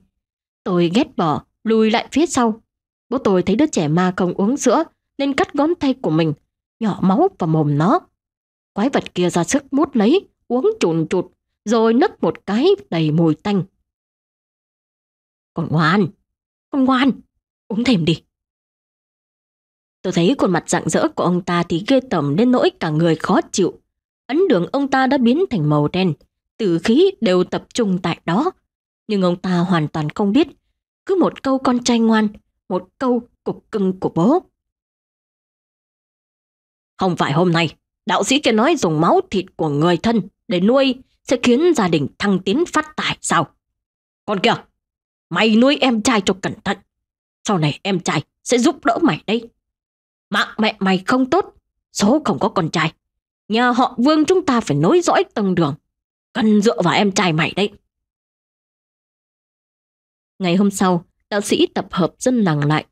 Tôi ghét bỏ, lùi lại phía sau. Bố tôi thấy đứa trẻ ma không uống sữa nên cắt ngón tay của mình, nhỏ máu vào mồm nó. Quái vật kia ra sức mút lấy, uống chùn chụt, rồi nấc một cái đầy mùi tanh. Con ngoan, con ngoan, uống thêm đi. Tôi thấy khuôn mặt rạng rỡ của ông ta thì ghê tởm đến nỗi cả người khó chịu. Ấn đường ông ta đã biến thành màu đen, tử khí đều tập trung tại đó. Nhưng ông ta hoàn toàn không biết, cứ một câu con trai ngoan, một câu cục cưng của bố. Không phải hôm nay, đạo sĩ kia nói dùng máu thịt của người thân để nuôi sẽ khiến gia đình thăng tiến phát tài sao? Con kia. Mày nuôi em trai cho cẩn thận. Sau này em trai sẽ giúp đỡ mày đấy. Mạng mẹ mày không tốt, số không có con trai. Nhà họ Vương chúng ta phải nối dõi tầng đường. Cần dựa vào em trai mày đấy. Ngày hôm sau, đạo sĩ tập hợp dân làng lại.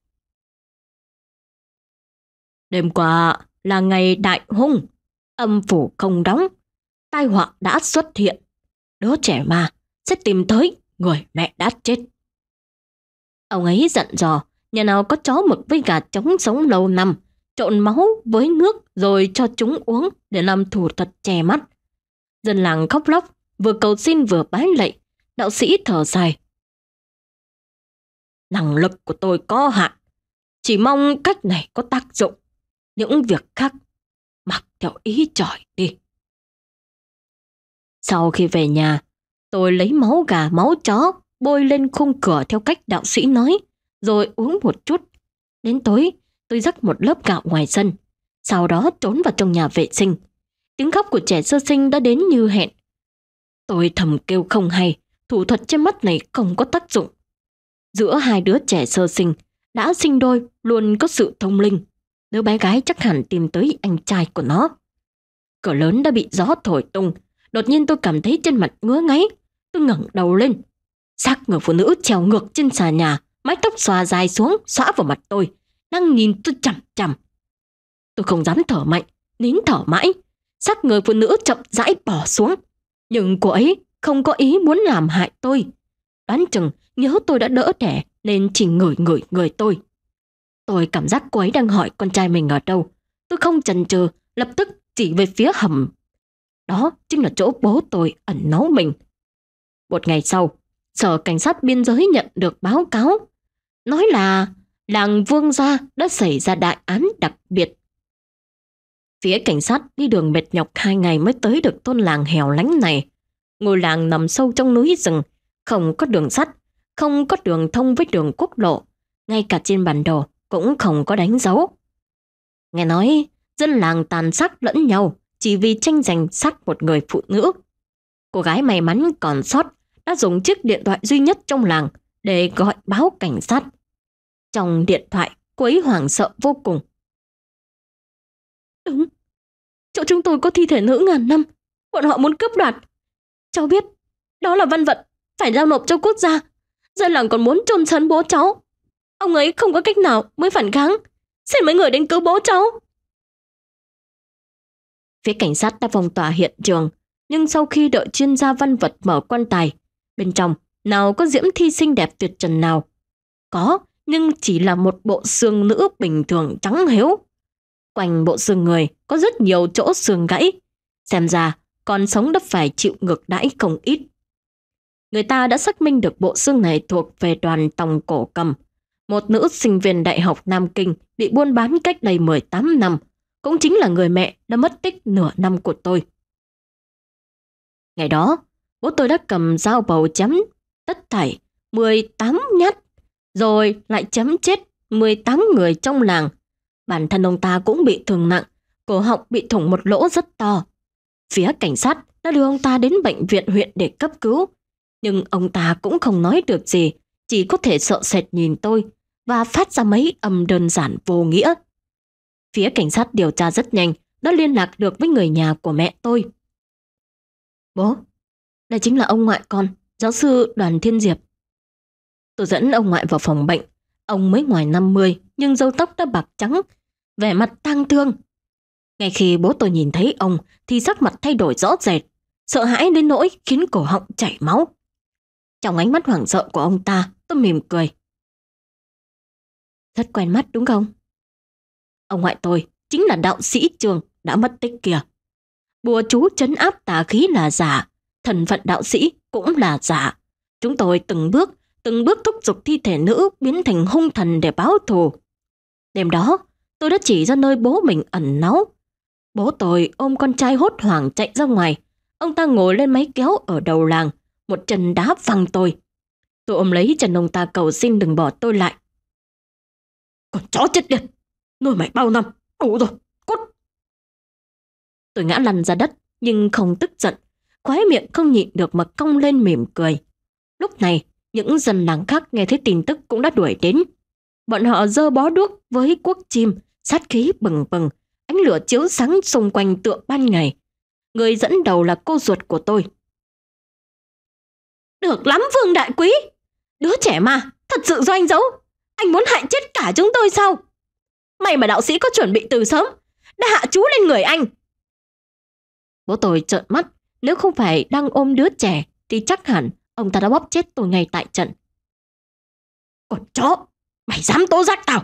Đêm qua là ngày đại hung, âm phủ không đóng, tai họa đã xuất hiện. Đứa trẻ mà sẽ tìm tới người mẹ đã chết. Ông ấy dặn dò, nhà nào có chó mực với gà trống sống lâu năm, trộn máu với nước rồi cho chúng uống để làm thủ thuật che mắt. Dân làng khóc lóc, vừa cầu xin vừa bái lạy, đạo sĩ thở dài. Năng lực của tôi có hạn, chỉ mong cách này có tác dụng. Những việc khác, mặc theo ý trời đi. Sau khi về nhà, tôi lấy máu gà máu chó bôi lên khung cửa theo cách đạo sĩ nói, rồi uống một chút. Đến tối, tôi rắc một lớp gạo ngoài sân, sau đó trốn vào trong nhà vệ sinh. Tiếng khóc của trẻ sơ sinh đã đến như hẹn. Tôi thầm kêu không hay, thủ thuật trên mắt này không có tác dụng. Giữa hai đứa trẻ sơ sinh, đã sinh đôi luôn có sự thông linh. Đứa bé gái chắc hẳn tìm tới anh trai của nó. Cửa lớn đã bị gió thổi tung, đột nhiên tôi cảm thấy trên mặt ngứa ngáy. Tôi ngẩng đầu lên, Xác người phụ nữ trèo ngược trên xà nhà, mái tóc xòa dài xuống, xóa vào mặt tôi. Đang nhìn tôi chằm chằm. Tôi không dám thở mạnh, nín thở mãi. Xác người phụ nữ chậm rãi bỏ xuống. Nhưng cô ấy không có ý muốn làm hại tôi. Đoán chừng nhớ tôi đã đỡ trẻ nên chỉ ngửi ngửi người tôi. Tôi cảm giác cô ấy đang hỏi con trai mình ở đâu. Tôi không chần chừ, lập tức chỉ về phía hầm. Đó chính là chỗ bố tôi ẩn nấu mình. Một ngày sau, Sở Cảnh sát Biên giới nhận được báo cáo. Nói là làng Vương Gia đã xảy ra đại án đặc biệt. Phía cảnh sát đi đường mệt nhọc hai ngày mới tới được thôn làng hẻo lánh này. Ngôi làng nằm sâu trong núi rừng, không có đường sắt, không có đường thông với đường quốc lộ. Ngay cả trên bản đồ cũng không có đánh dấu. Nghe nói, dân làng tàn sát lẫn nhau chỉ vì tranh giành sát một người phụ nữ. Cô gái may mắn còn sót đã dùng chiếc điện thoại duy nhất trong làng để gọi báo cảnh sát. Trong điện thoại, cô ấy hoảng sợ vô cùng. Đúng, chỗ chúng tôi có thi thể nữ ngàn năm, bọn họ muốn cướp đoạt. Cháu biết, đó là văn vật, phải giao nộp cho quốc gia. Dân làng còn muốn trôn sấn bố cháu. Ông ấy không có cách nào mới phản kháng. Xin mấy người đến cứu bố cháu. Phía cảnh sát đã phong tỏa hiện trường, nhưng sau khi đợi chuyên gia văn vật mở quan tài, Bên trong, nào có diễm thi xinh đẹp tuyệt trần nào? Có, nhưng chỉ là một bộ xương nữ bình thường trắng hiếu. Quanh bộ xương người có rất nhiều chỗ xương gãy. Xem ra, còn sống đã phải chịu ngược đãi không ít. Người ta đã xác minh được bộ xương này thuộc về đoàn tòng cổ cầm. Một nữ sinh viên Đại học Nam Kinh bị buôn bán cách đây 18 năm, cũng chính là người mẹ đã mất tích nửa năm của tôi. Ngày đó, bố tôi đã cầm dao bầu chấm tất thảy 18 nhát, rồi lại chấm chết 18 người trong làng. Bản thân ông ta cũng bị thương nặng, cổ họng bị thủng một lỗ rất to. Phía cảnh sát đã đưa ông ta đến bệnh viện huyện để cấp cứu, nhưng ông ta cũng không nói được gì, chỉ có thể sợ sệt nhìn tôi và phát ra mấy âm đơn giản vô nghĩa. Phía cảnh sát điều tra rất nhanh, đã liên lạc được với người nhà của mẹ tôi. Bố, đây chính là ông ngoại con, giáo sư Đoàn Thiên Diệp. Tôi dẫn ông ngoại vào phòng bệnh. Ông mới ngoài 50 nhưng râu tóc đã bạc trắng, vẻ mặt tang thương. Ngay khi bố tôi nhìn thấy ông thì sắc mặt thay đổi rõ rệt, sợ hãi đến nỗi khiến cổ họng chảy máu. Trong ánh mắt hoảng sợ của ông ta, tôi mỉm cười. Rất quen mắt đúng không? Ông ngoại tôi chính là đạo sĩ trường đã mất tích kìa. Bùa chú chấn áp tà khí là giả, thần phận đạo sĩ cũng là giả. Chúng tôi từng bước, từng bước thúc giục thi thể nữ biến thành hung thần để báo thù. Đêm đó, tôi đã chỉ ra nơi bố mình ẩn náu. Bố tôi ôm con trai hốt hoảng chạy ra ngoài. Ông ta ngồi lên máy kéo ở đầu làng, một chân đá văng tôi. Tôi ôm lấy chân ông ta cầu xin đừng bỏ tôi lại. Con chó chết điên, nuôi mày bao năm, đủ rồi, cút. Tôi ngã lăn ra đất, nhưng không tức giận khóe miệng không nhịn được mà cong lên mỉm cười. Lúc này, những dân làng khác nghe thấy tin tức cũng đã đuổi đến. Bọn họ dơ bó đuốc với quốc chim, sát khí bừng bừng, ánh lửa chiếu sáng xung quanh tựa ban ngày. Người dẫn đầu là cô ruột của tôi. Được lắm Vương Đại Quý! Đứa trẻ mà, thật sự do anh giấu. Anh muốn hại chết cả chúng tôi sao? May mà đạo sĩ có chuẩn bị từ sớm, đã hạ chú lên người anh. Bố tôi trợn mắt, nếu không phải đang ôm đứa trẻ thì chắc hẳn ông ta đã bóp chết tôi ngay tại trận. Còn chó, mày dám tố giác tao!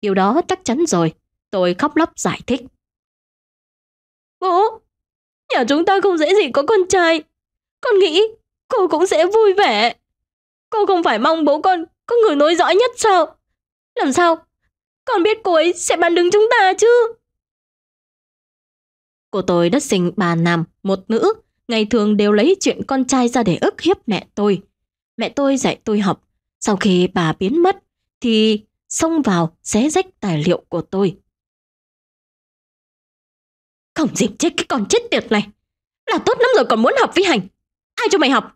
Điều đó chắc chắn rồi, tôi khóc lóc giải thích. Bố, nhà chúng ta không dễ gì có con trai. Con nghĩ cô cũng sẽ vui vẻ. Cô không phải mong bố con có người nối dõi nhất sao? Làm sao? Con biết cô ấy sẽ bán đứng chúng ta chứ? của tôi đã sinh ba nam, một nữ, ngày thường đều lấy chuyện con trai ra để ức hiếp mẹ tôi. Mẹ tôi dạy tôi học, sau khi bà biến mất thì xông vào xé rách tài liệu của tôi. Không dịp chết cái con chết tiệt này, là tốt lắm rồi còn muốn học với hành. Ai cho mày học?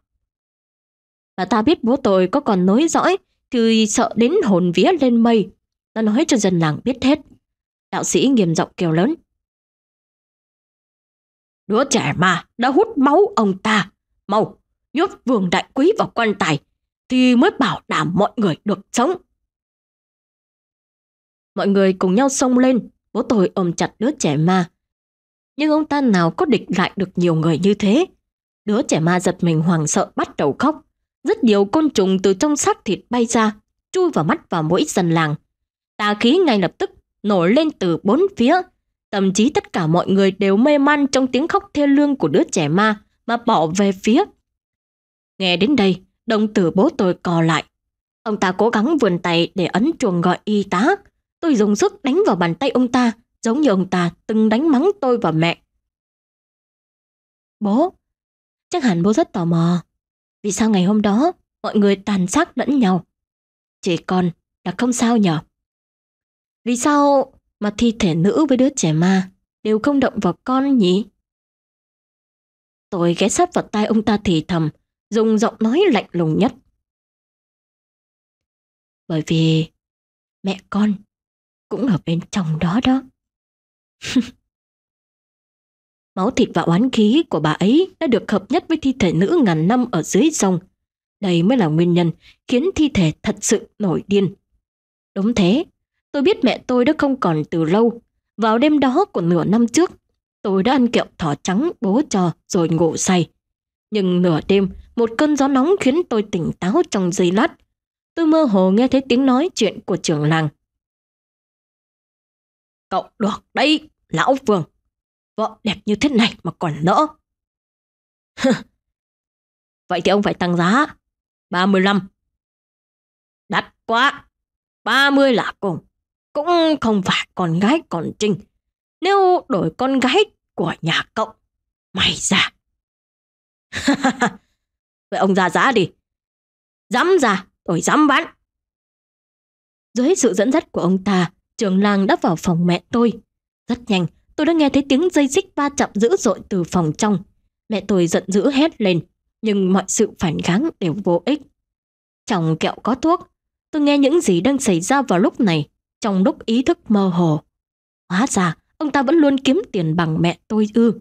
Bà ta biết bố tôi có còn nối dõi thì sợ đến hồn vía lên mây. Nó nói cho dân làng biết hết. Đạo sĩ nghiêm giọng kêu lớn. Đứa trẻ mà đã hút máu ông ta. Mau, nhốt vương đại quý vào quan tài thì mới bảo đảm mọi người được sống. Mọi người cùng nhau xông lên, bố tôi ôm chặt đứa trẻ ma. Nhưng ông ta nào có địch lại được nhiều người như thế. Đứa trẻ ma giật mình hoàng sợ bắt đầu khóc. Rất nhiều côn trùng từ trong xác thịt bay ra, chui vào mắt và mũi dân làng. Tà khí ngay lập tức nổi lên từ bốn phía, Thậm chí tất cả mọi người đều mê man trong tiếng khóc thê lương của đứa trẻ ma mà bỏ về phía. Nghe đến đây, đồng tử bố tôi cò lại. Ông ta cố gắng vườn tay để ấn chuồng gọi y tá. Tôi dùng sức đánh vào bàn tay ông ta, giống như ông ta từng đánh mắng tôi và mẹ. Bố, chắc hẳn bố rất tò mò. Vì sao ngày hôm đó mọi người tàn sát lẫn nhau? chỉ con là không sao nhở? Vì sao mà thi thể nữ với đứa trẻ ma đều không động vào con nhỉ? Tôi ghé sát vào tai ông ta thì thầm, dùng giọng nói lạnh lùng nhất. Bởi vì mẹ con cũng ở bên trong đó đó. Máu thịt và oán khí của bà ấy đã được hợp nhất với thi thể nữ ngàn năm ở dưới sông. Đây mới là nguyên nhân khiến thi thể thật sự nổi điên. Đúng thế, Tôi biết mẹ tôi đã không còn từ lâu. Vào đêm đó của nửa năm trước, tôi đã ăn kẹo thỏ trắng bố cho rồi ngủ say. Nhưng nửa đêm, một cơn gió nóng khiến tôi tỉnh táo trong giây lát. Tôi mơ hồ nghe thấy tiếng nói chuyện của trưởng làng. Cậu được đây lão phường Vợ đẹp như thế này mà còn lỡ. Vậy thì ông phải tăng giá. 35. Đắt quá. 30 là cùng cũng không phải con gái còn Trinh. Nếu đổi con gái của nhà cậu, mày ra. Vậy ông ra giá đi. Dám ra, tôi dám bán. Dưới sự dẫn dắt của ông ta, trường lang đã vào phòng mẹ tôi. Rất nhanh, tôi đã nghe thấy tiếng dây xích va chạm dữ dội từ phòng trong. Mẹ tôi giận dữ hét lên, nhưng mọi sự phản kháng đều vô ích. Trong kẹo có thuốc, tôi nghe những gì đang xảy ra vào lúc này trong lúc ý thức mơ hồ. Hóa ra, ông ta vẫn luôn kiếm tiền bằng mẹ tôi ư.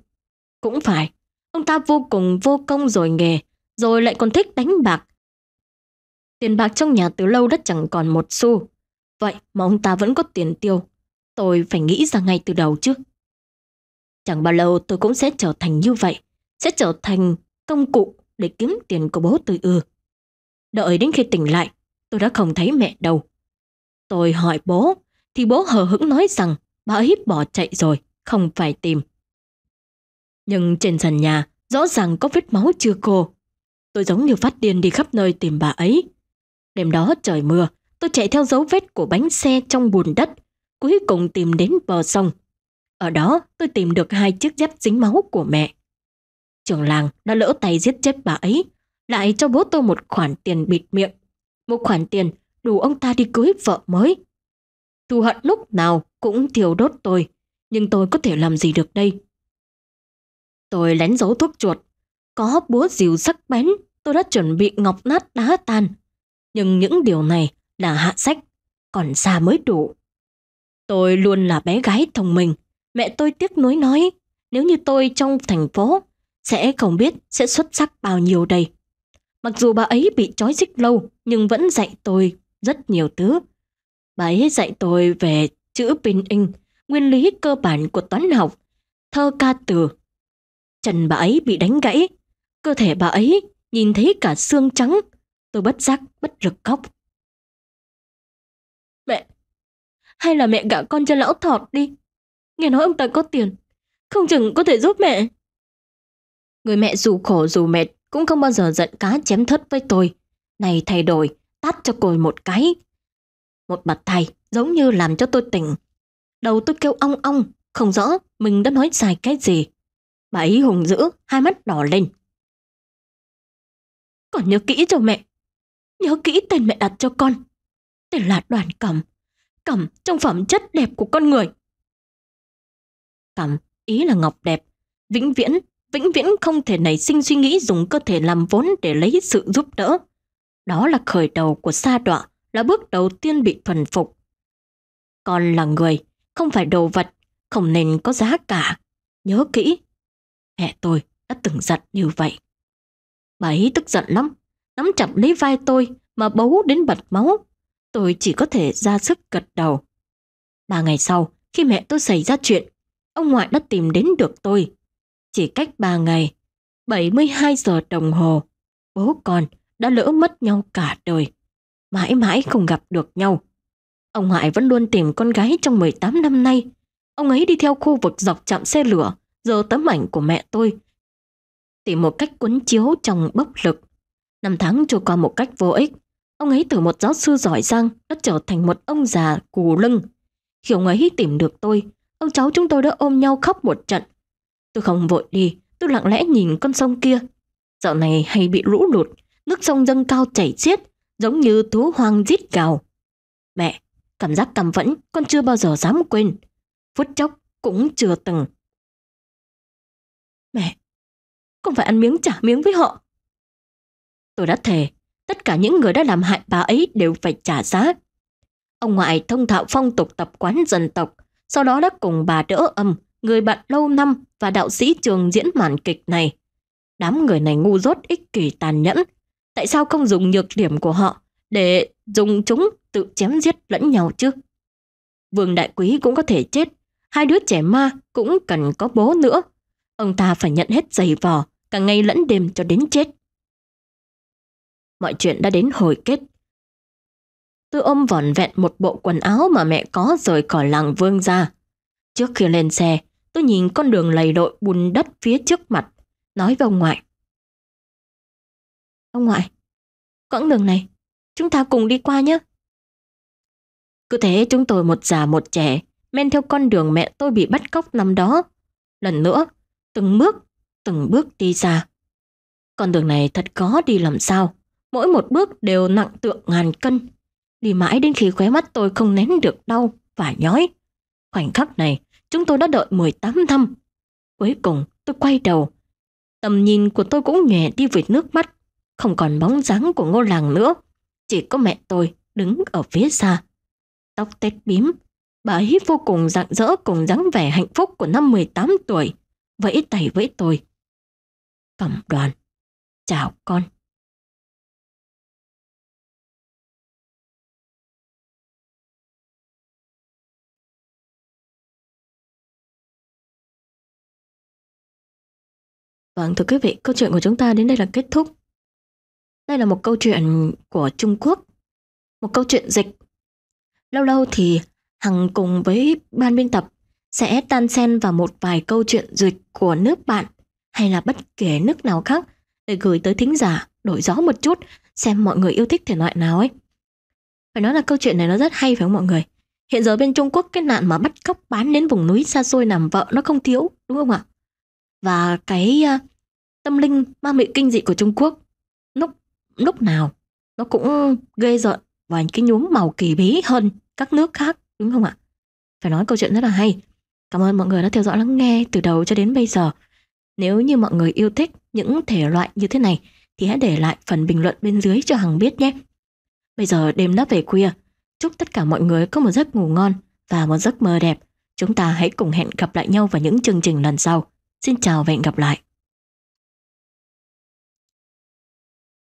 Cũng phải, ông ta vô cùng vô công rồi nghề, rồi lại còn thích đánh bạc. Tiền bạc trong nhà từ lâu đã chẳng còn một xu. Vậy mà ông ta vẫn có tiền tiêu. Tôi phải nghĩ ra ngay từ đầu chứ. Chẳng bao lâu tôi cũng sẽ trở thành như vậy. Sẽ trở thành công cụ để kiếm tiền của bố tôi ư. Đợi đến khi tỉnh lại, tôi đã không thấy mẹ đâu. Tôi hỏi bố, thì bố hờ hững nói rằng bà ấy bỏ chạy rồi, không phải tìm. Nhưng trên sàn nhà, rõ ràng có vết máu chưa khô. Tôi giống như phát điên đi khắp nơi tìm bà ấy. Đêm đó trời mưa, tôi chạy theo dấu vết của bánh xe trong bùn đất, cuối cùng tìm đến bờ sông. Ở đó, tôi tìm được hai chiếc dép dính máu của mẹ. Trưởng làng đã lỡ tay giết chết bà ấy, lại cho bố tôi một khoản tiền bịt miệng. Một khoản tiền đủ ông ta đi cưới vợ mới. Thù hận lúc nào cũng thiêu đốt tôi, nhưng tôi có thể làm gì được đây? Tôi lén giấu thuốc chuột, có búa dìu sắc bén, tôi đã chuẩn bị ngọc nát đá tan. Nhưng những điều này là hạ sách, còn xa mới đủ. Tôi luôn là bé gái thông minh, mẹ tôi tiếc nuối nói, nếu như tôi trong thành phố, sẽ không biết sẽ xuất sắc bao nhiêu đây. Mặc dù bà ấy bị trói xích lâu nhưng vẫn dạy tôi rất nhiều thứ. Bà ấy dạy tôi về chữ pinyin, nguyên lý cơ bản của toán học, thơ ca từ. Trần bà ấy bị đánh gãy, cơ thể bà ấy nhìn thấy cả xương trắng. Tôi bất giác, bất lực khóc. Mẹ, hay là mẹ gả con cho lão thọt đi. Nghe nói ông ta có tiền, không chừng có thể giúp mẹ. Người mẹ dù khổ dù mệt cũng không bao giờ giận cá chém thất với tôi. Này thay đổi, tát cho cồi một cái. Một bạt tay giống như làm cho tôi tỉnh. Đầu tôi kêu ong ong, không rõ mình đã nói dài cái gì. Bà ấy hùng dữ, hai mắt đỏ lên. Còn nhớ kỹ cho mẹ. Nhớ kỹ tên mẹ đặt cho con. Tên là đoàn cẩm. Cẩm trong phẩm chất đẹp của con người. Cẩm, ý là ngọc đẹp. Vĩnh viễn, vĩnh viễn không thể nảy sinh suy nghĩ dùng cơ thể làm vốn để lấy sự giúp đỡ. Đó là khởi đầu của sa đọa, là bước đầu tiên bị thuần phục. Con là người, không phải đồ vật, không nên có giá cả. Nhớ kỹ, mẹ tôi đã từng giận như vậy. Bà ấy tức giận lắm, nắm chặt lấy vai tôi mà bấu đến bật máu. Tôi chỉ có thể ra sức gật đầu. Ba ngày sau, khi mẹ tôi xảy ra chuyện, ông ngoại đã tìm đến được tôi. Chỉ cách ba ngày, 72 giờ đồng hồ, bố con đã lỡ mất nhau cả đời, mãi mãi không gặp được nhau. Ông Hải vẫn luôn tìm con gái trong 18 năm nay. Ông ấy đi theo khu vực dọc chạm xe lửa, giờ tấm ảnh của mẹ tôi. Tìm một cách cuốn chiếu trong bốc lực. Năm tháng trôi qua một cách vô ích. Ông ấy từ một giáo sư giỏi giang đã trở thành một ông già cù lưng. Khi ông ấy tìm được tôi, ông cháu chúng tôi đã ôm nhau khóc một trận. Tôi không vội đi, tôi lặng lẽ nhìn con sông kia. Dạo này hay bị lũ lụt, nước sông dâng cao chảy xiết, giống như thú hoang rít gào. Mẹ, cảm giác cảm vẫn con chưa bao giờ dám quên. Phút chốc cũng chưa từng. Mẹ, con phải ăn miếng trả miếng với họ. Tôi đã thề, tất cả những người đã làm hại bà ấy đều phải trả giá. Ông ngoại thông thạo phong tục tập quán dân tộc, sau đó đã cùng bà đỡ âm, người bạn lâu năm và đạo sĩ trường diễn màn kịch này. Đám người này ngu dốt ích kỷ tàn nhẫn, Tại sao không dùng nhược điểm của họ để dùng chúng tự chém giết lẫn nhau chứ? Vương Đại Quý cũng có thể chết, hai đứa trẻ ma cũng cần có bố nữa. Ông ta phải nhận hết giày vò, cả ngày lẫn đêm cho đến chết. Mọi chuyện đã đến hồi kết. Tôi ôm vòn vẹn một bộ quần áo mà mẹ có rời khỏi làng Vương ra. Trước khi lên xe, tôi nhìn con đường lầy lội bùn đất phía trước mặt, nói với ông ngoại. Ông ngoại, quãng đường này, chúng ta cùng đi qua nhé. Cứ thế chúng tôi một già một trẻ, men theo con đường mẹ tôi bị bắt cóc năm đó. Lần nữa, từng bước, từng bước đi ra. Con đường này thật khó đi làm sao, mỗi một bước đều nặng tượng ngàn cân. Đi mãi đến khi khóe mắt tôi không nén được đau và nhói. Khoảnh khắc này, chúng tôi đã đợi 18 năm. Cuối cùng, tôi quay đầu. Tầm nhìn của tôi cũng nhẹ đi về nước mắt không còn bóng dáng của ngô làng nữa. Chỉ có mẹ tôi đứng ở phía xa. Tóc tết bím, bà ấy vô cùng rạng rỡ cùng dáng vẻ hạnh phúc của năm 18 tuổi, vẫy tay với tôi. Cẩm đoàn, chào con. Vâng thưa quý vị, câu chuyện của chúng ta đến đây là kết thúc. Đây là một câu chuyện của Trung Quốc, một câu chuyện dịch. Lâu lâu thì Hằng cùng với ban biên tập sẽ tan xen vào một vài câu chuyện dịch của nước bạn hay là bất kể nước nào khác để gửi tới thính giả đổi gió một chút xem mọi người yêu thích thể loại nào ấy. Phải nói là câu chuyện này nó rất hay phải không mọi người? Hiện giờ bên Trung Quốc cái nạn mà bắt cóc bán đến vùng núi xa xôi làm vợ nó không thiếu, đúng không ạ? Và cái uh, tâm linh ma mị kinh dị của Trung Quốc lúc nào nó cũng ghê rợn và cái nhuốm màu kỳ bí hơn các nước khác đúng không ạ? Phải nói câu chuyện rất là hay. Cảm ơn mọi người đã theo dõi lắng nghe từ đầu cho đến bây giờ. Nếu như mọi người yêu thích những thể loại như thế này thì hãy để lại phần bình luận bên dưới cho Hằng biết nhé. Bây giờ đêm đã về khuya, chúc tất cả mọi người có một giấc ngủ ngon và một giấc mơ đẹp. Chúng ta hãy cùng hẹn gặp lại nhau vào những chương trình lần sau. Xin chào và hẹn gặp lại.